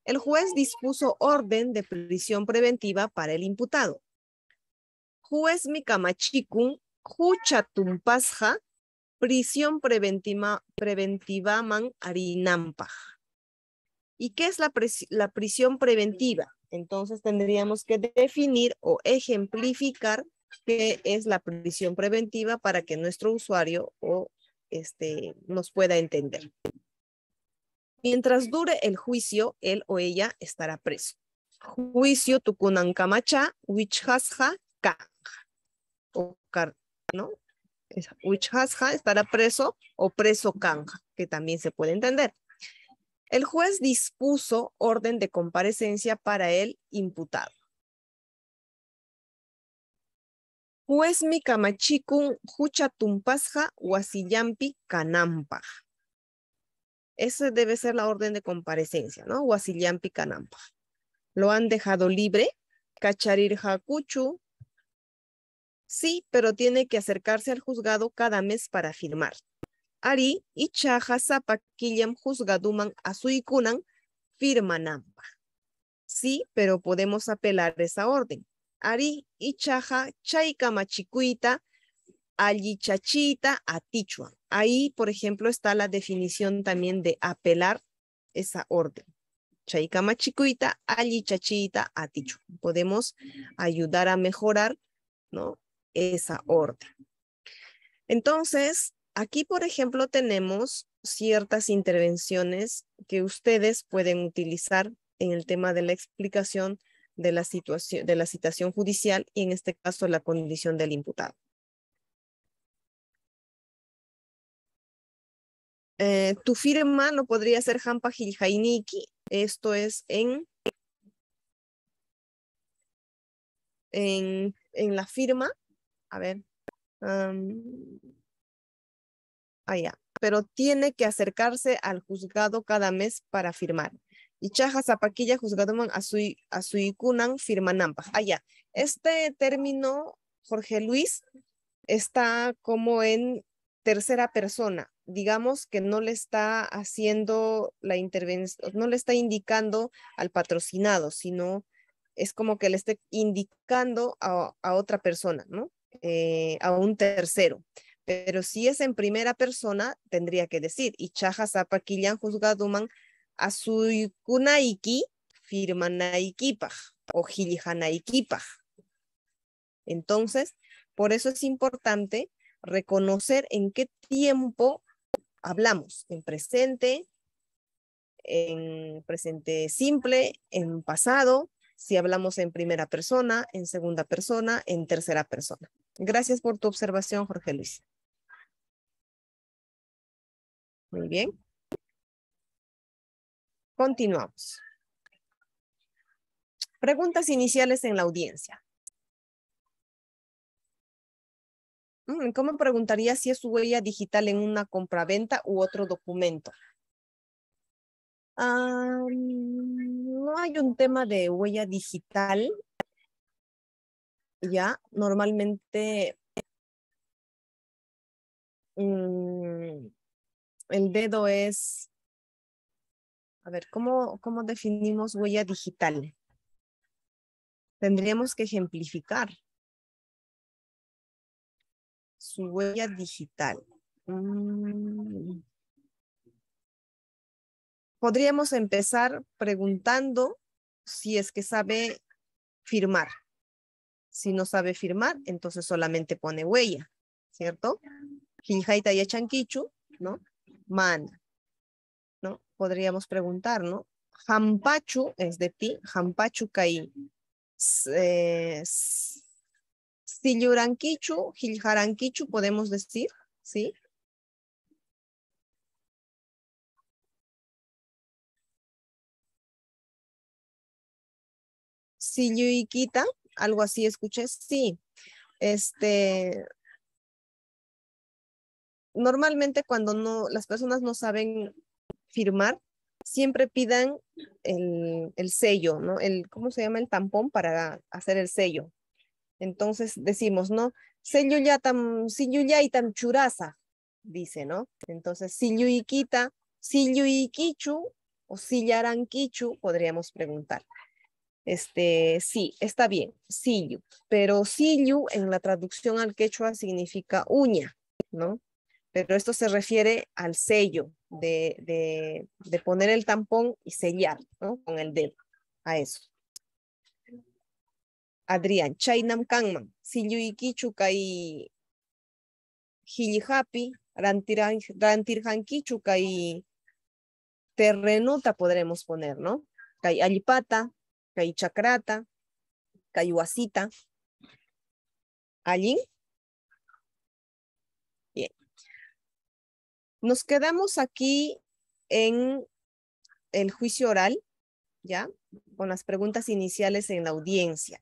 el juez dispuso orden de prisión preventiva para el imputado. Juez Mikamachikun, prisión preventiva, man ¿Y qué es la, la prisión preventiva? Entonces tendríamos que definir o ejemplificar qué es la prisión preventiva para que nuestro usuario o este, nos pueda entender. Mientras dure el juicio, él o ella estará preso. Juicio tukunankamacha, wichhasha, ka. O ¿no? estará preso o preso canja, que también se puede entender. El juez dispuso orden de comparecencia para el imputado. Juez hucha tumpazja, huasillampi kanampa? Esa debe ser la orden de comparecencia, ¿no? Huasillán Picanampa. Lo han dejado libre. Cacharir cuchu. Sí, pero tiene que acercarse al juzgado cada mes para firmar. Ari, chaja Zapaquillam Juzgaduman Azuikunan Firmanampa. Sí, pero podemos apelar esa orden. Ari, chaja chaikamachikuita Allichachita, Atichuan. Ahí, por ejemplo, está la definición también de apelar esa orden. Chaikama chicuita, allí chachita, atichu. Podemos ayudar a mejorar, ¿no? Esa orden. Entonces, aquí, por ejemplo, tenemos ciertas intervenciones que ustedes pueden utilizar en el tema de la explicación de la, situación, de la citación judicial y en este caso la condición del imputado. Eh, tu firma no podría ser Hampa Esto es en, en, la firma. A ver. Ah, Pero tiene que acercarse al juzgado cada mes para firmar. Y chaja zapaquilla juzgadoman a firma firmanampa. Allá. Ah, este término, Jorge Luis, está como en tercera persona digamos que no le está haciendo la intervención, no le está indicando al patrocinado, sino es como que le esté indicando a, otra persona, ¿no? Eh, a un tercero. Pero si es en primera persona, tendría que decir, y chaja juzgaduman a su o Entonces, por eso es importante reconocer en qué tiempo hablamos en presente, en presente simple, en pasado, si hablamos en primera persona, en segunda persona, en tercera persona. Gracias por tu observación, Jorge Luis. Muy bien. Continuamos. Preguntas iniciales en la audiencia. Mm, ¿Cómo preguntaría si es su huella digital en una compraventa u otro documento? Ah, mm, no hay un tema de huella digital. Ya, normalmente mm, el dedo es, a ver, ¿cómo, ¿cómo definimos huella digital? Tendríamos que ejemplificar su huella digital. Mm. Podríamos empezar preguntando si es que sabe firmar. Si no sabe firmar, entonces solamente pone huella, ¿cierto? Jinjaita y chanquichu, ¿no? Man, ¿no? Podríamos preguntar, ¿no? Jampachu es de ti, Jampachu kai. Silluranquichu, Giljaranquichu, podemos decir, ¿sí? Silluiquita, algo así escuché, sí. Este, normalmente cuando no, las personas no saben firmar, siempre pidan el, el sello, ¿no? El, ¿Cómo se llama el tampón para hacer el sello? Entonces decimos, ¿no? y tan churasa, dice, ¿no? Entonces, y quichu o quichu podríamos preguntar. Este, sí, está bien, si pero siyu en la traducción al quechua significa uña, ¿no? Pero esto se refiere al sello, de, de poner el tampón y sellar, ¿no? Con el dedo, a eso. Adrián, Kangman, kanman, Kai kay hillihapi, Kichu kai terrenota podremos poner, ¿no? Kai alipata, kai chakrata, kai ¿Allí? Bien. Nos quedamos aquí en el juicio oral, ¿ya? Con las preguntas iniciales en la audiencia.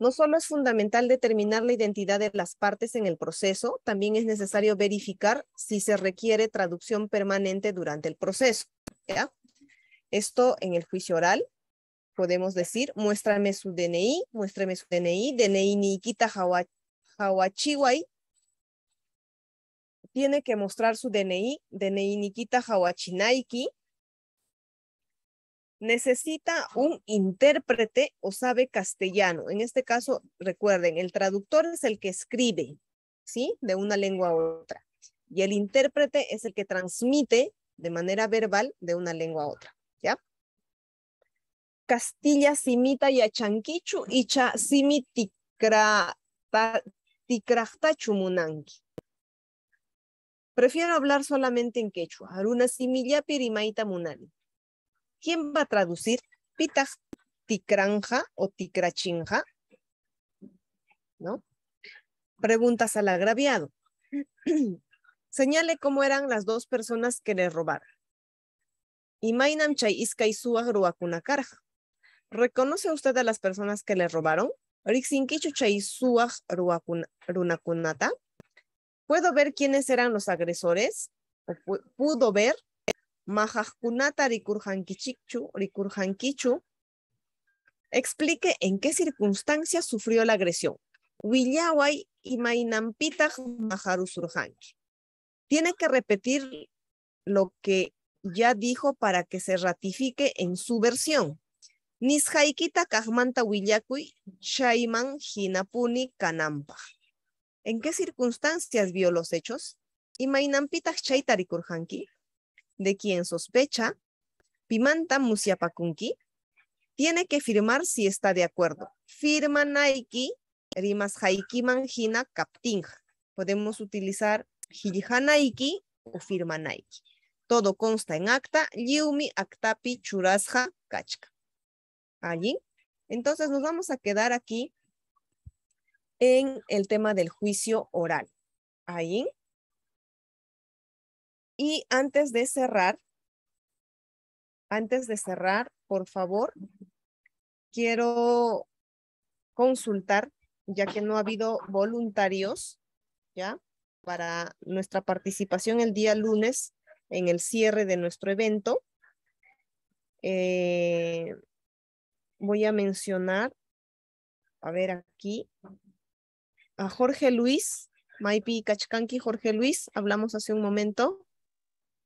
No solo es fundamental determinar la identidad de las partes en el proceso, también es necesario verificar si se requiere traducción permanente durante el proceso. Esto en el juicio oral, podemos decir, muéstrame su DNI, muéstrame su DNI, DNI Nikita Hawachiwai. Tiene que mostrar su DNI, DNI Nikita Hawachinaiki, necesita un intérprete o sabe castellano. En este caso, recuerden, el traductor es el que escribe, ¿sí? De una lengua a otra. Y el intérprete es el que transmite de manera verbal de una lengua a otra, ¿ya? Castilla simita y achanquichu y cha Prefiero hablar solamente en quechua. Haruna similla pirimaita munani. ¿Quién va a traducir? Pitaj Ticranja o Ticrachinja. ¿No? Preguntas al agraviado. Señale cómo eran las dos personas que le robaron. ¿Reconoce usted a las personas que le robaron? Rixinkichu runakunata. ¿Puedo ver quiénes eran los agresores? ¿Pudo ver majajkunata rikurjankichichu, rikurjankichu, explique en qué circunstancias sufrió la agresión. y Tiene que repetir lo que ya dijo para que se ratifique en su versión. Nishaikita kahmanta willakui shaiman hinapuni kanampa. ¿En qué circunstancias vio los hechos? Y mainampita de quien sospecha, Pimanta Musiapakunki, tiene que firmar si está de acuerdo. Firma Naiki, rimas Haiki Manjina captinga. Podemos utilizar Naiki o firma Naiki. Todo consta en acta, Yumi Aktapi Churasja Kachka. Allí. Entonces nos vamos a quedar aquí en el tema del juicio oral. Allí. Y antes de cerrar, antes de cerrar, por favor, quiero consultar, ya que no ha habido voluntarios, ¿ya? Para nuestra participación el día lunes en el cierre de nuestro evento. Eh, voy a mencionar, a ver aquí, a Jorge Luis, Maipi Cachcanqui, Jorge Luis, hablamos hace un momento.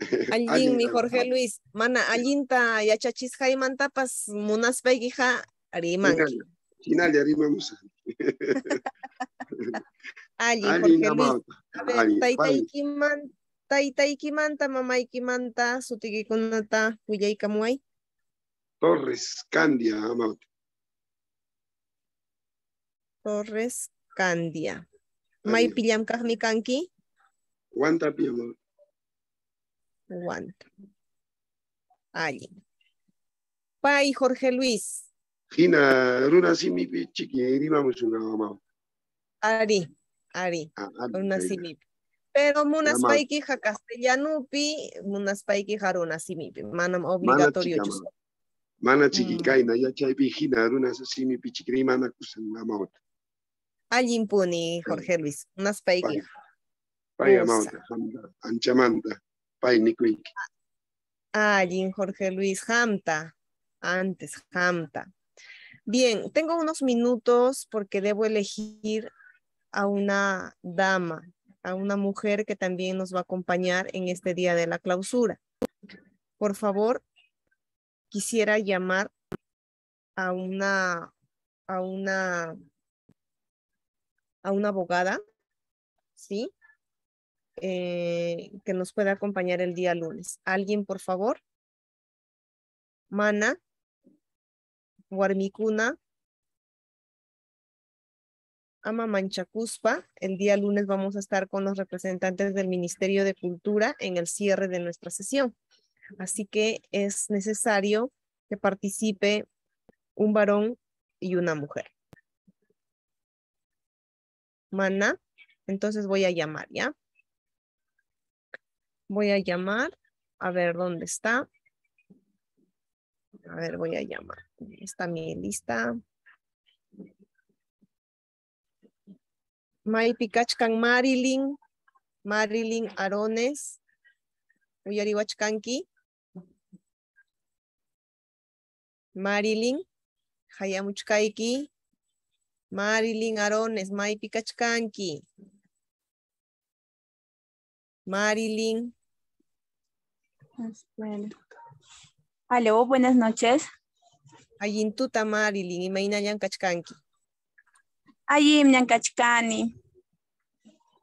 Allín, mi Jorge Luis, mana, allinta, yachachis achachis mantapas. munas peguija, ariman. Final de arimamos. Jorge Luis. A ver, taitaikiman, taitaikimanta, mamaikimanta, sutigikunata, camuay? Torres Candia, amaut. Torres Candia. May pillam kahmi kanki? Guanta want. Allí. Pai Jorge Luis. Gina, Runa Simi Chiqui, vamos una mamá. Ari, Ari, ah, Runa Simi. Pero munas paiki ja castellanupi, munas paiki runa simipi, manam obligatorio chus. Mana mm. chiquikaina, ya chay Gina, runa simipi chiquiri, mana la mamá. Allí impuni, Jorge Luis, unas paiki. Paya mauta, anchamanta. Ah, Jorge Luis Hamta. Antes, Hamta. Bien, tengo unos minutos porque debo elegir a una dama, a una mujer que también nos va a acompañar en este día de la clausura. Por favor, quisiera llamar a una, a una, a una abogada, ¿sí? Eh, que nos pueda acompañar el día lunes. ¿Alguien, por favor? Mana, Guarmicuna, Ama Manchacuspa. El día lunes vamos a estar con los representantes del Ministerio de Cultura en el cierre de nuestra sesión. Así que es necesario que participe un varón y una mujer. Mana, entonces voy a llamar, ¿ya? Voy a llamar, a ver dónde está. A ver, voy a llamar. Está mi lista. May Marilyn, Marilyn Arones, Uyarihuachkanki, Marilyn, Hayamuchkaiki, Marilyn Arones, May Marilyn, bueno. Aló, buenas noches. Ayintuta Marilyn, imaina Kachkanki. Ayim Kachkani.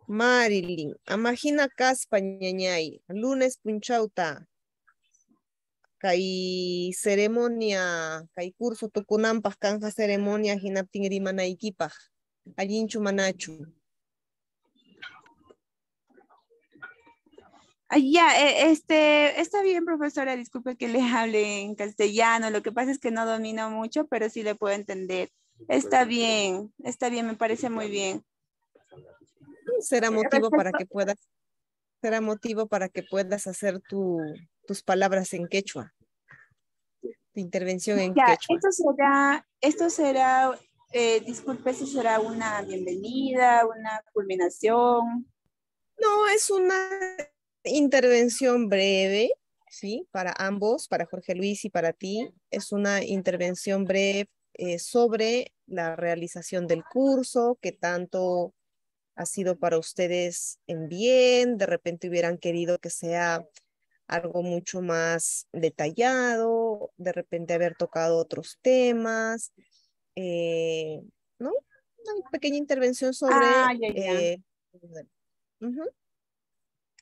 Marilyn, imagina caspa ñañay, lunes punchauta, kai ceremonia, kai curso tukunampas kanja ceremonia hinaptin rimanaykipas, Ayinchu manachu. Ya, e, este, está bien, profesora, disculpe que le hable en castellano, lo que pasa es que no domino mucho, pero sí le puedo entender. Está bien, está bien, me parece muy bien. Será motivo para que puedas, será motivo para que puedas hacer tu, tus palabras en quechua, tu intervención en quechua. Esto será, esto será, eh, disculpe, esto será una bienvenida, una culminación. No, es una, intervención breve, ¿sí? Para ambos, para Jorge Luis y para ti, es una intervención breve eh, sobre la realización del curso, que tanto ha sido para ustedes en bien, de repente hubieran querido que sea algo mucho más detallado, de repente haber tocado otros temas, eh, ¿no? Una pequeña intervención sobre... Ah, eh,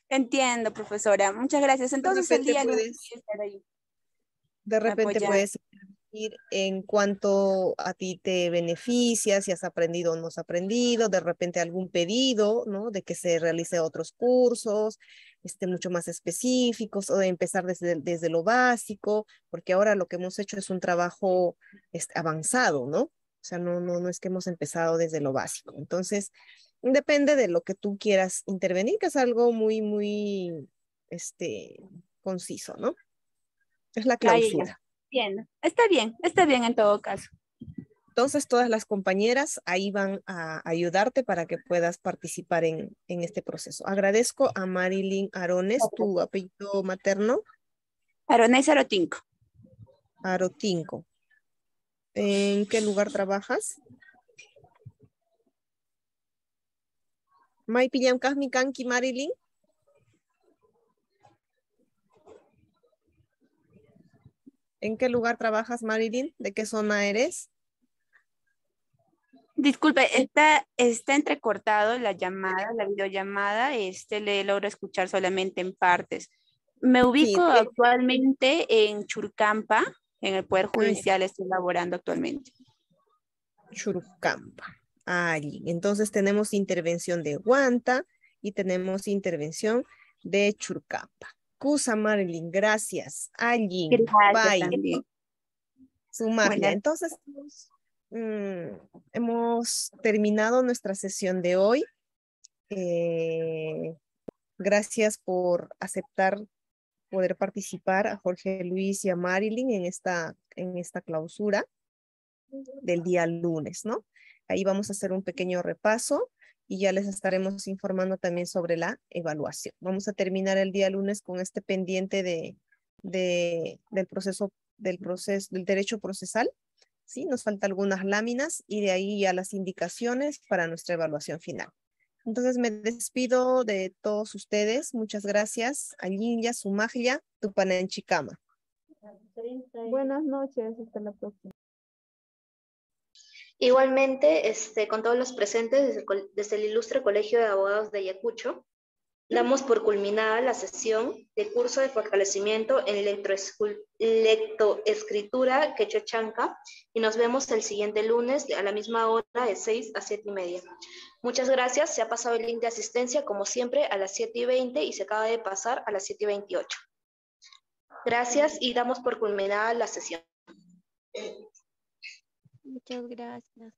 Entiendo, profesora. Muchas gracias. Entonces, De repente puedes ir en cuanto a ti te beneficia, si has aprendido o no has aprendido, de repente algún pedido, ¿no? De que se realice otros cursos, este, mucho más específicos, o de empezar desde, desde lo básico, porque ahora lo que hemos hecho es un trabajo este, avanzado, ¿no? O sea, no, no, no es que hemos empezado desde lo básico. Entonces, depende de lo que tú quieras intervenir, que es algo muy, muy este, conciso, ¿no? Es la clausura. Bien, está bien, está bien en todo caso. Entonces, todas las compañeras ahí van a ayudarte para que puedas participar en, en este proceso. Agradezco a Marilyn Arones, tu apellido materno. Arones Arotinco. Arotinco. ¿En qué lugar trabajas? mi kanki Marilyn. ¿En qué lugar trabajas, Marilyn? ¿De qué zona eres? Disculpe, está, está entrecortado la llamada, la videollamada, este le logro escuchar solamente en partes. Me ubico actualmente en Churcampa, en el Poder Judicial estoy laborando actualmente. Churcampa. Entonces tenemos intervención de guanta y tenemos intervención de churcapa. Cusa Marilyn, gracias. Alguien, Bye. bye. Entonces mm, hemos, terminado nuestra sesión de hoy. Eh, gracias por aceptar poder participar a Jorge Luis y a Marilyn en esta, en esta clausura del día lunes, ¿no? Ahí vamos a hacer un pequeño repaso y ya les estaremos informando también sobre la evaluación. Vamos a terminar el día lunes con este pendiente de, del proceso del proceso del derecho procesal. ¿sí? Nos faltan algunas láminas y de ahí ya las indicaciones para nuestra evaluación final. Entonces me despido de todos ustedes. Muchas gracias. Alinya, Sumaglia, Chicama. Buenas noches. Hasta la próxima. Igualmente, este, con todos los presentes desde el, Ilustre Colegio de Abogados de Ayacucho, damos por culminada la sesión de curso de fortalecimiento en lectoescritura chanca y nos vemos el siguiente lunes a la misma hora de 6 a 7 y media. Muchas gracias, se ha pasado el link de asistencia como siempre a las 7 y 20 y se acaba de pasar a las 7 y 28. Gracias y damos por culminada la sesión. Muchas gracias.